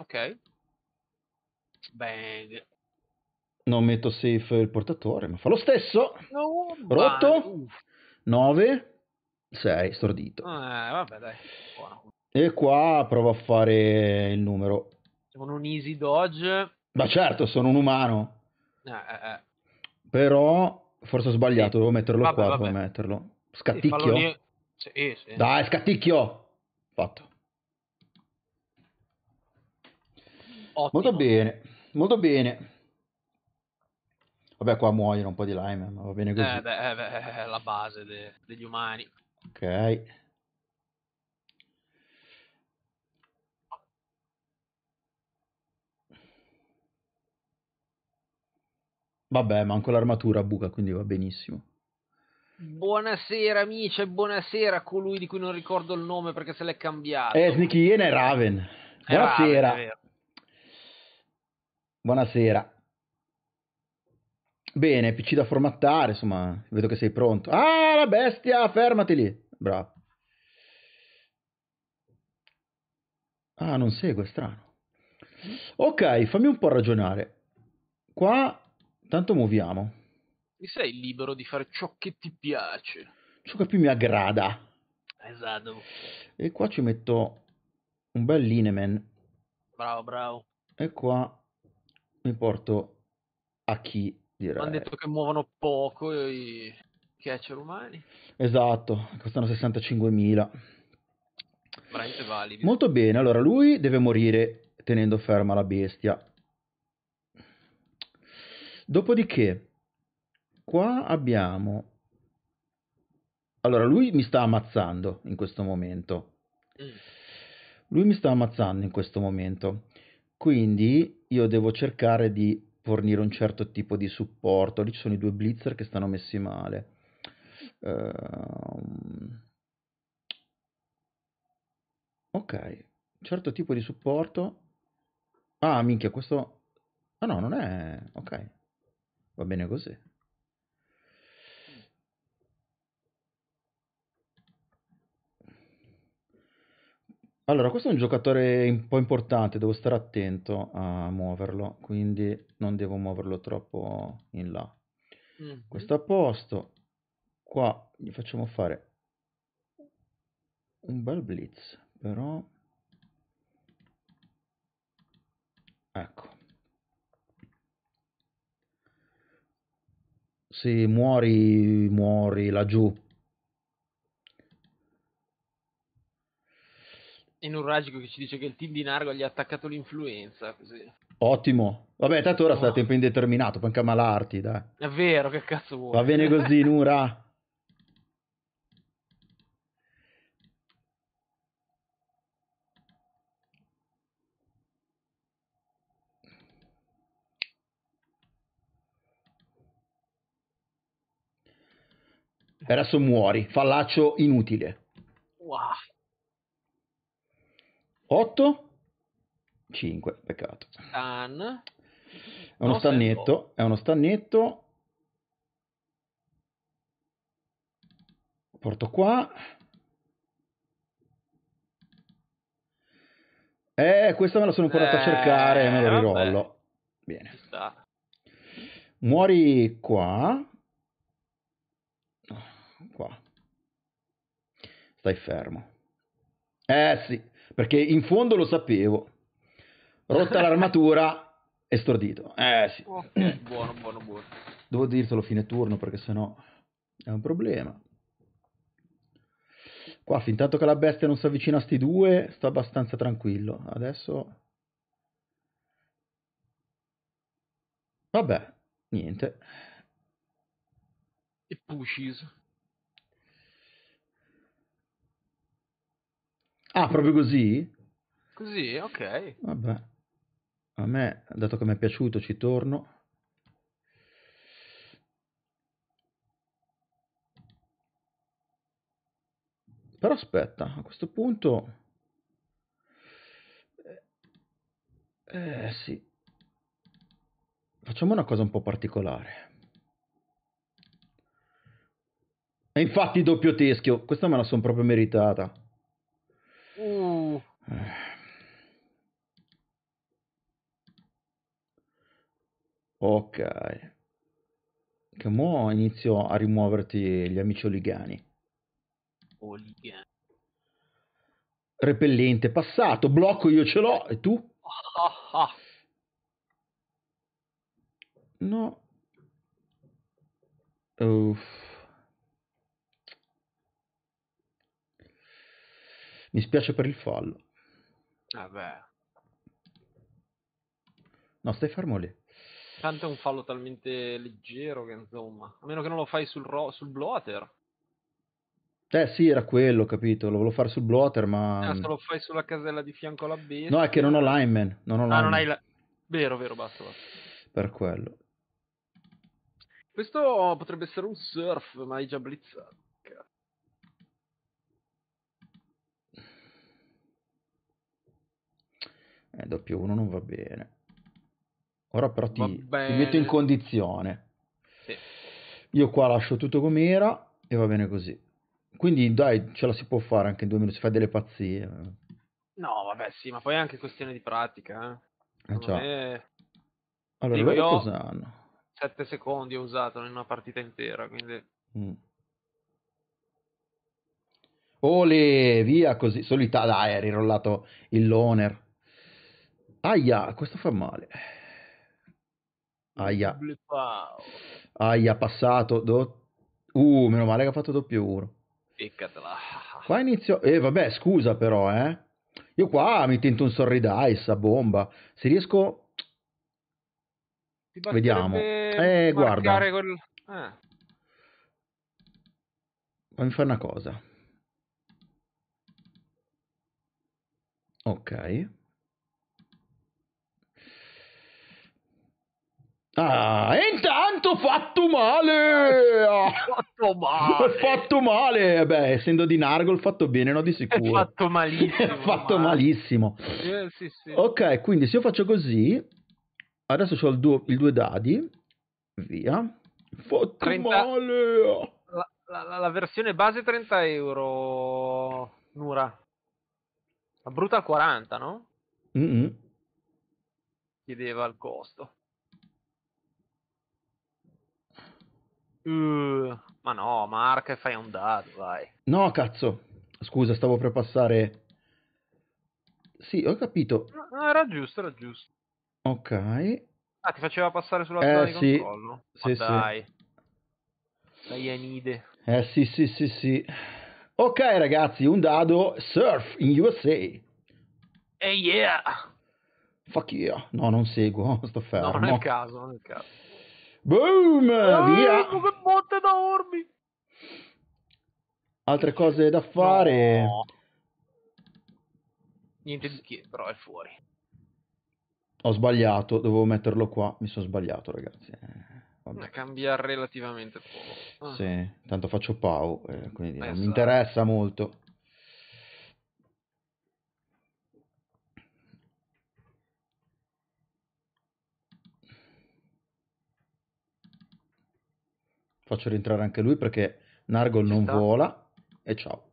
Ok. Bene. Non metto safe il portatore, ma fa lo stesso. No, Rotto. 9. 6, stordito. Eh, vabbè, dai. Wow. E qua provo a fare il numero. Sono un easy dodge. Ma certo, sono un umano. Eh, eh. eh. Però forse ho sbagliato, sì. dovevo metterlo vabbè, qua, vabbè. dovevo metterlo. Scatticchio. Sì, sì, sì. Dai, scatticchio. Fatto. Ottimo. Molto bene, molto bene. Vabbè, qua muoiono un po' di lime, ma va bene così. Eh, beh, eh, eh, è la base de- degli umani. Ok. Vabbè, manco l'armatura buca, quindi va benissimo. Buonasera amici buonasera a colui di cui non ricordo il nome perché se l'è cambiato. Eh, Sneaky Yen è Raven. Buonasera. È Raven, è buonasera. Bene, PC da formattare, insomma, vedo che sei pronto. Ah, la bestia, fermati lì. Bravo. Ah, non segue, strano. Ok, fammi un po' ragionare. Qua, tanto muoviamo. E sei libero di fare ciò che ti piace. Ciò che più mi aggrada. Esatto. E qua ci metto un bel lineman. Bravo, bravo. E qua mi porto a chi Direi. Hanno detto che muovono poco i catcher umani. Esatto, costano 65.000. Veramente validi. Molto bene, allora lui deve morire tenendo ferma la bestia. Dopodiché, qua abbiamo... Allora, lui mi sta ammazzando in questo momento. Mm. Lui mi sta ammazzando in questo momento. Quindi io devo cercare di fornire un certo tipo di supporto. Lì ci sono i due blitzer che stanno messi male. Uh, ok, certo tipo di supporto. Ah, minchia, questo... Ah no, non è... Ok, va bene così. Allora, questo è un giocatore un po' importante, devo stare attento a muoverlo, quindi non devo muoverlo troppo in là. Mm-hmm. Questo a posto, qua gli facciamo fare un bel blitz, però... Ecco. Se muori, muori laggiù. in un ragico che ci dice che il team di Nargo gli ha attaccato l'influenza. Così. Ottimo. Vabbè, tanto ora no. sta a tempo indeterminato, puoi incamalarti, dai. È vero, che cazzo vuoi. Va bene così, Nura. E adesso muori, fallaccio inutile. Wow. 8? 5, peccato. Stan. È uno stannetto, è uno stannetto. Porto qua. Eh, questa me la sono portata eh, a cercare me lo rirollo. Vabbè. Bene. Muori qua. Qua. Stai fermo. Eh sì perché in fondo lo sapevo. Rotta l'armatura e stordito. Eh sì. Oh, buono, buono, buono. Devo dirtelo fine turno perché sennò è un problema. Qua, fintanto che la bestia non si avvicina a sti due, sto abbastanza tranquillo. Adesso... Vabbè, niente. E pushes. Ah, proprio così? Così, ok. Vabbè. A me, dato che mi è piaciuto, ci torno. Però aspetta, a questo punto... Eh, eh sì. Facciamo una cosa un po' particolare. E infatti doppio teschio, questa me la sono proprio meritata. Eh. Ok. Che mo' inizio a rimuoverti gli amici oligani. Oligani. Repellente passato, blocco io ce l'ho e tu? No. Uff. Mi spiace per il fallo vabbè. No, stai fermo lì. Tanto è un fallo talmente leggero che insomma, a meno che non lo fai sul, ro- sul blotter. Eh sì, era quello, capito, lo volevo fare sul blotter, ma... Eh, se lo fai sulla casella di fianco alla B. No, è che non ho lineman, non ho lineman. Ah, non hai la... Vero, vero, basta, basta. Per quello. Questo potrebbe essere un surf, ma hai già blizzato. Eh, doppio 1 non va bene. Ora però ti, ti metto in condizione. Sì. Io qua lascio tutto com'era e va bene così. Quindi dai, ce la si può fare anche in due minuti, si fa delle pazzie. No, vabbè, sì, ma poi è anche questione di pratica. Eh. Ah, me... Allora, Dico, io cosa hanno? 7 secondi ho usato in una partita intera, quindi... Mm. Ole, via così, solita, dai, è rirollato il loner. Aia, questo fa male. Aia. Aia, passato. Do... Uh, meno male che ha fatto doppio uno. Peccatela. Qua inizio... Eh, vabbè, scusa però, eh. Io qua mi tento un sorridice a bomba. Se riesco... Vediamo. Eh, guarda. Col... Ah. Eh. Fammi fare una cosa. Ok. Ah, e intanto fatto male! Ah, fatto male! fatto male! Beh, essendo di Nargol fatto bene, no? Di sicuro. È fatto malissimo. È fatto malissimo. Eh, sì, sì. Ok, quindi se io faccio così, adesso ho il, il due dadi, via. Fatto 30... male! La, la, la, versione base 30 euro, Nura. La brutta 40, no? Mm-hmm. Chiedeva il costo. Uh, ma no, Mark, fai un dado, vai. No, cazzo. Scusa, stavo per passare... Sì, ho capito. No, era giusto, era giusto. Ok. Ah, ti faceva passare sulla eh, zona eh, di sì. controllo? Sì, dai. Sì. Dai, Anide. Eh, sì, sì, sì, sì. Ok, ragazzi, un dado surf in USA. E eh, hey, yeah! Fuck yeah. No, non seguo, sto fermo. No, non è il caso, non è il caso. Boom! Eh, via! Come monte da ormi! Altre cose da fare? No. Niente di che, però è fuori. Ho sbagliato, dovevo metterlo qua, mi sono sbagliato ragazzi. Eh, eh Cambia relativamente poco. Ah. Sì, tanto faccio Pau, eh, quindi Pensa. non mi esatto. interessa molto. Faccio rientrare anche lui perché Nargol non vola e ciao.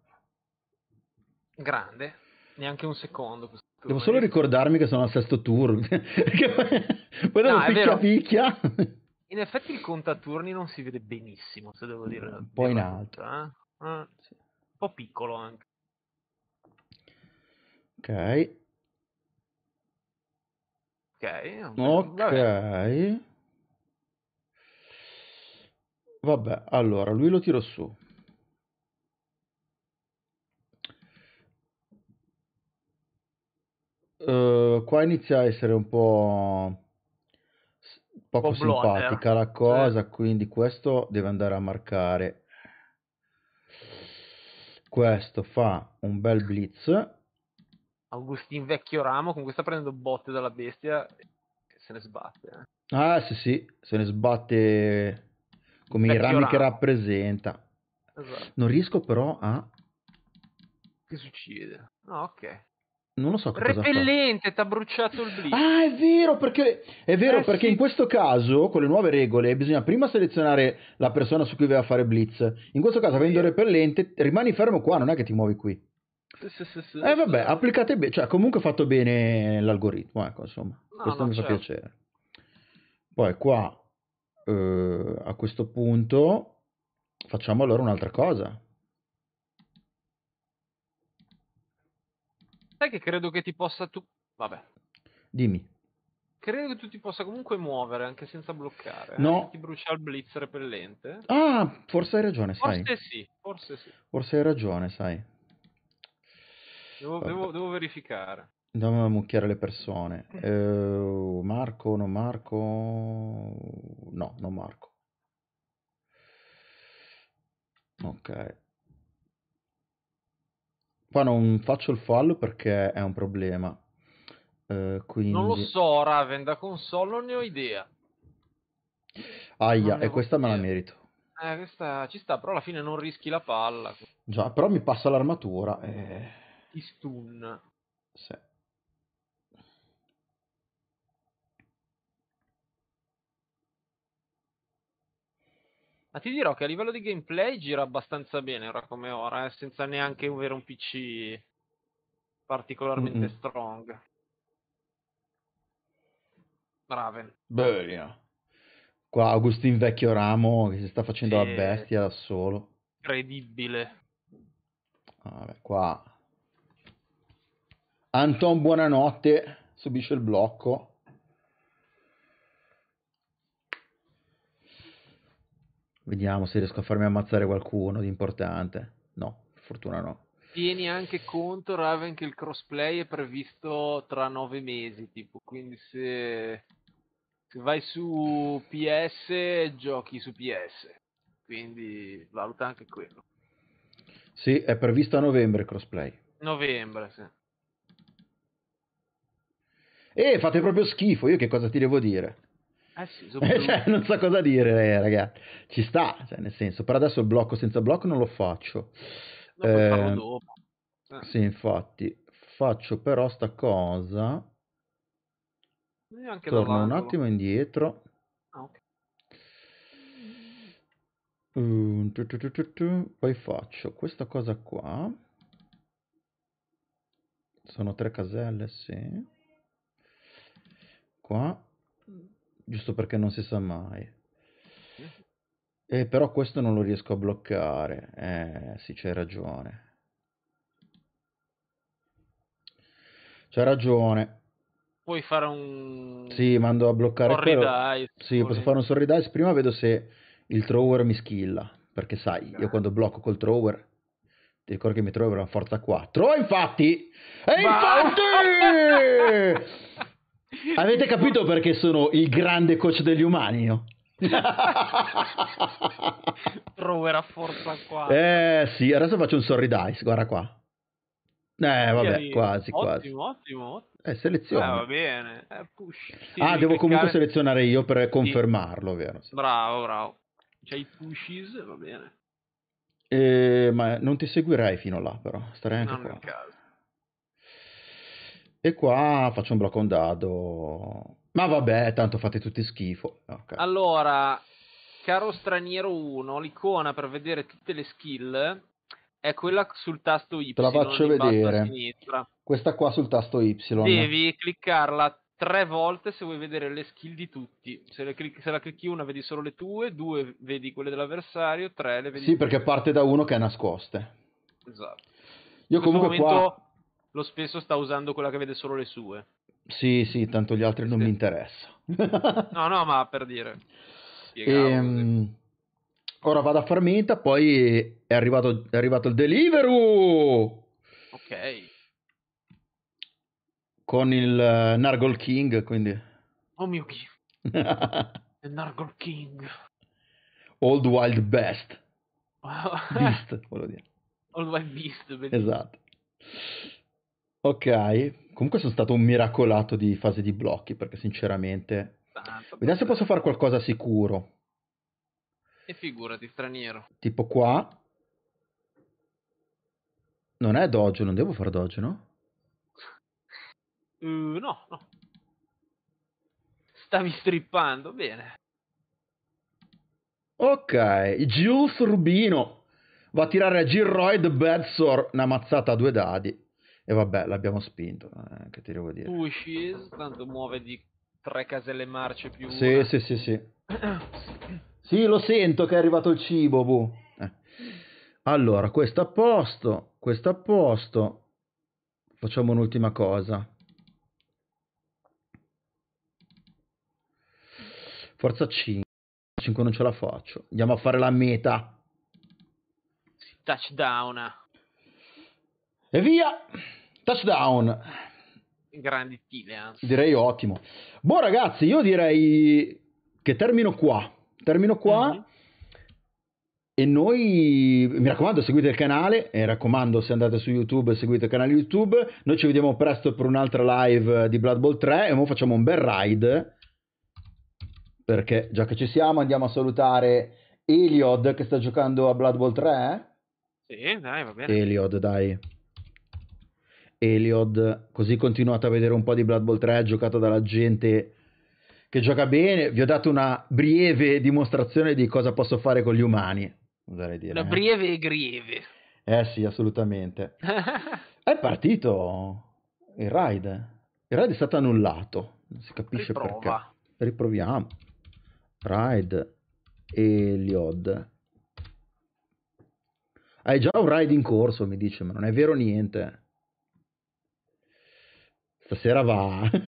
Grande, neanche un secondo. Devo solo ricordarmi che sono al sesto tour. Poi no, picchia picchia. In effetti il contaturni non si vede benissimo, se devo dire. Un po' in alto. Eh? eh un po' piccolo anche. Ok. Ok. Ok. Vabbè. Vabbè, allora, lui lo tiro su. Uh, qua inizia a essere un po' poco po simpatica la cosa, eh. quindi questo deve andare a marcare. Questo fa un bel blitz. Augustin vecchio ramo, comunque sta prendendo botte dalla bestia se ne sbatte. Eh. Ah, sì, sì, se ne sbatte come i rami che rappresenta. Esatto. Non riesco però a... Che succede? No, ok. Non lo so che Repellente, ti ha bruciato il blitz. Ah, è vero, perché, è vero, eh, perché sì. in questo caso, con le nuove regole, bisogna prima selezionare la persona su cui vai a fare blitz. In questo caso, avendo il repellente, rimani fermo qua, non è che ti muovi qui. Sì, sì, sì, sì eh vabbè, applicate bene, cioè comunque fatto bene l'algoritmo, ecco, insomma. No, questo mi certo. fa piacere. Poi qua eh, a questo punto facciamo allora un'altra cosa. Sai che credo che ti possa tu... Vabbè. Dimmi. Credo che tu ti possa comunque muovere anche senza bloccare. Eh. No. Eh? Ti brucia il blitz repellente. Ah, forse hai ragione, forse sai. Sì, forse sì, forse hai ragione, sai. Devo, devo, devo verificare. Andiamo a mucchiare le persone. Eh, Marco, non Marco... No, non Marco. Ok. Qua non faccio il fallo perché è un problema. Eh, quindi... Non lo so, Raven, da console non ne ho idea. Aia, e questa me la merito. Eh, questa ci sta, però alla fine non rischi la palla. Già, però mi passa l'armatura e... Eh. Ti stun. Sì. Ma ti dirò che a livello di gameplay gira abbastanza bene ora come ora, eh, senza neanche avere un PC particolarmente mm-hmm. strong. Raven. Bene. Qua Agustin Vecchio Ramo che si sta facendo e... la bestia da solo. Incredibile. Ah, vabbè, qua. Anton, buonanotte. Subisce il blocco. Vediamo se riesco a farmi ammazzare qualcuno di importante. No, per fortuna no. Tieni anche conto, Raven, che il crossplay è previsto tra nove mesi, tipo, quindi se, se vai su PS giochi su PS, quindi valuta anche quello. Sì, è previsto a novembre il crossplay. Novembre, sì. E eh, fate proprio schifo, io che cosa ti devo dire? Eh sì, cioè, non so cosa dire, eh, ragazzi. Ci sta, cioè, nel senso, per adesso il blocco senza blocco non lo faccio. No, eh, dopo. Eh. Sì, infatti, faccio però sta cosa. Torno un attimo indietro. Ah, okay. uh, tu, tu, tu, Poi faccio questa cosa qua. Sono tre caselle, sì. Qua giusto perché non si sa mai. Eh, però questo non lo riesco a bloccare. Eh, sì, c'hai ragione. C'hai ragione. Puoi fare un... Sì, mando a bloccare quello. Sì, posso fare un sorry dice. Prima vedo se il thrower mi skilla. Perché sai, io quando blocco col thrower... Ti ricordo che mi trovo una forza 4? E infatti... E Ma... infatti! Avete capito perché sono il grande coach degli umani io? Troverà forza qua. Eh sì, adesso faccio un sorry dice, guarda qua. Eh vabbè, quasi, ottimo, quasi. Ottimo, ottimo. Eh, seleziona. Eh, va bene. Eh, sì, ah, devo cliccare. comunque selezionare io per confermarlo, sì. vero? Bravo, bravo. C'hai i pushes, va bene. Eh, ma non ti seguirei fino là, però. Starei anche non qua. Nel caso. E qua faccio un blocco ondado. Ma vabbè, tanto fate tutti schifo. Okay. Allora, caro straniero 1, l'icona per vedere tutte le skill è quella sul tasto Y. Te la faccio vedere. Questa qua sul tasto Y. Devi cliccarla tre volte se vuoi vedere le skill di tutti. Se, clic- se la clicchi una vedi solo le tue, due vedi quelle dell'avversario, tre le vedi. Sì, perché parte da uno che è nascoste. Esatto. Io comunque momento... qua lo spesso sta usando quella che vede solo le sue. Sì, sì, tanto gli altri non sì. mi interessano. no, no, ma per dire. Ehm, ora vado a Farmenta, poi è arrivato, è arrivato il Deliveroo! Ok. Con il uh, Nargol King, quindi... Oh mio Dio! il Nargol King! Old Wild Best. Beast, volevo dire. Old Wild Beast, bellissimo. Esatto. Ok, comunque sono stato un miracolato di fase di blocchi perché sinceramente... Tanto Vediamo se posso fare qualcosa sicuro. E figurati, straniero. Tipo qua. Non è dojo, non devo fare dojo, no? Uh, no, no. Stavi strippando, bene. Ok, Jules Rubino va a tirare a Girroid Bedsor, una mazzata a due dadi. E vabbè, l'abbiamo spinto, eh, che ti devo dire. Pushes, tanto muove di tre caselle marce più sì, una. Sì, sì, sì. sì, lo sento che è arrivato il cibo, bu. Eh. Allora, questo a posto, questo a posto. Facciamo un'ultima cosa. Forza 5. 5 non ce la faccio. Andiamo a fare la meta. Touchdown. E via, touchdown. Grandi stile. anzi. Direi ottimo. Boh ragazzi, io direi che termino qua. Termino qua. Mm-hmm. E noi, mi raccomando, seguite il canale e raccomando se andate su YouTube, seguite il canale YouTube. Noi ci vediamo presto per un'altra live di Blood Bowl 3 e ora facciamo un bel ride perché già che ci siamo andiamo a salutare Eliod che sta giocando a Blood Bowl 3. Eh? Sì, dai, va bene. Eliod, dai. Eliod, così continuate a vedere un po' di Blood Bowl 3 giocato dalla gente che gioca bene. Vi ho dato una breve dimostrazione di cosa posso fare con gli umani, oserei dire. La eh. breve e grieve. Eh sì, assolutamente. è partito il raid. Il raid è stato annullato, non si capisce Riprova. perché. Riproviamo. Raid Eliod. Hai già un raid in corso, mi dice, ma non è vero niente. Stasera va.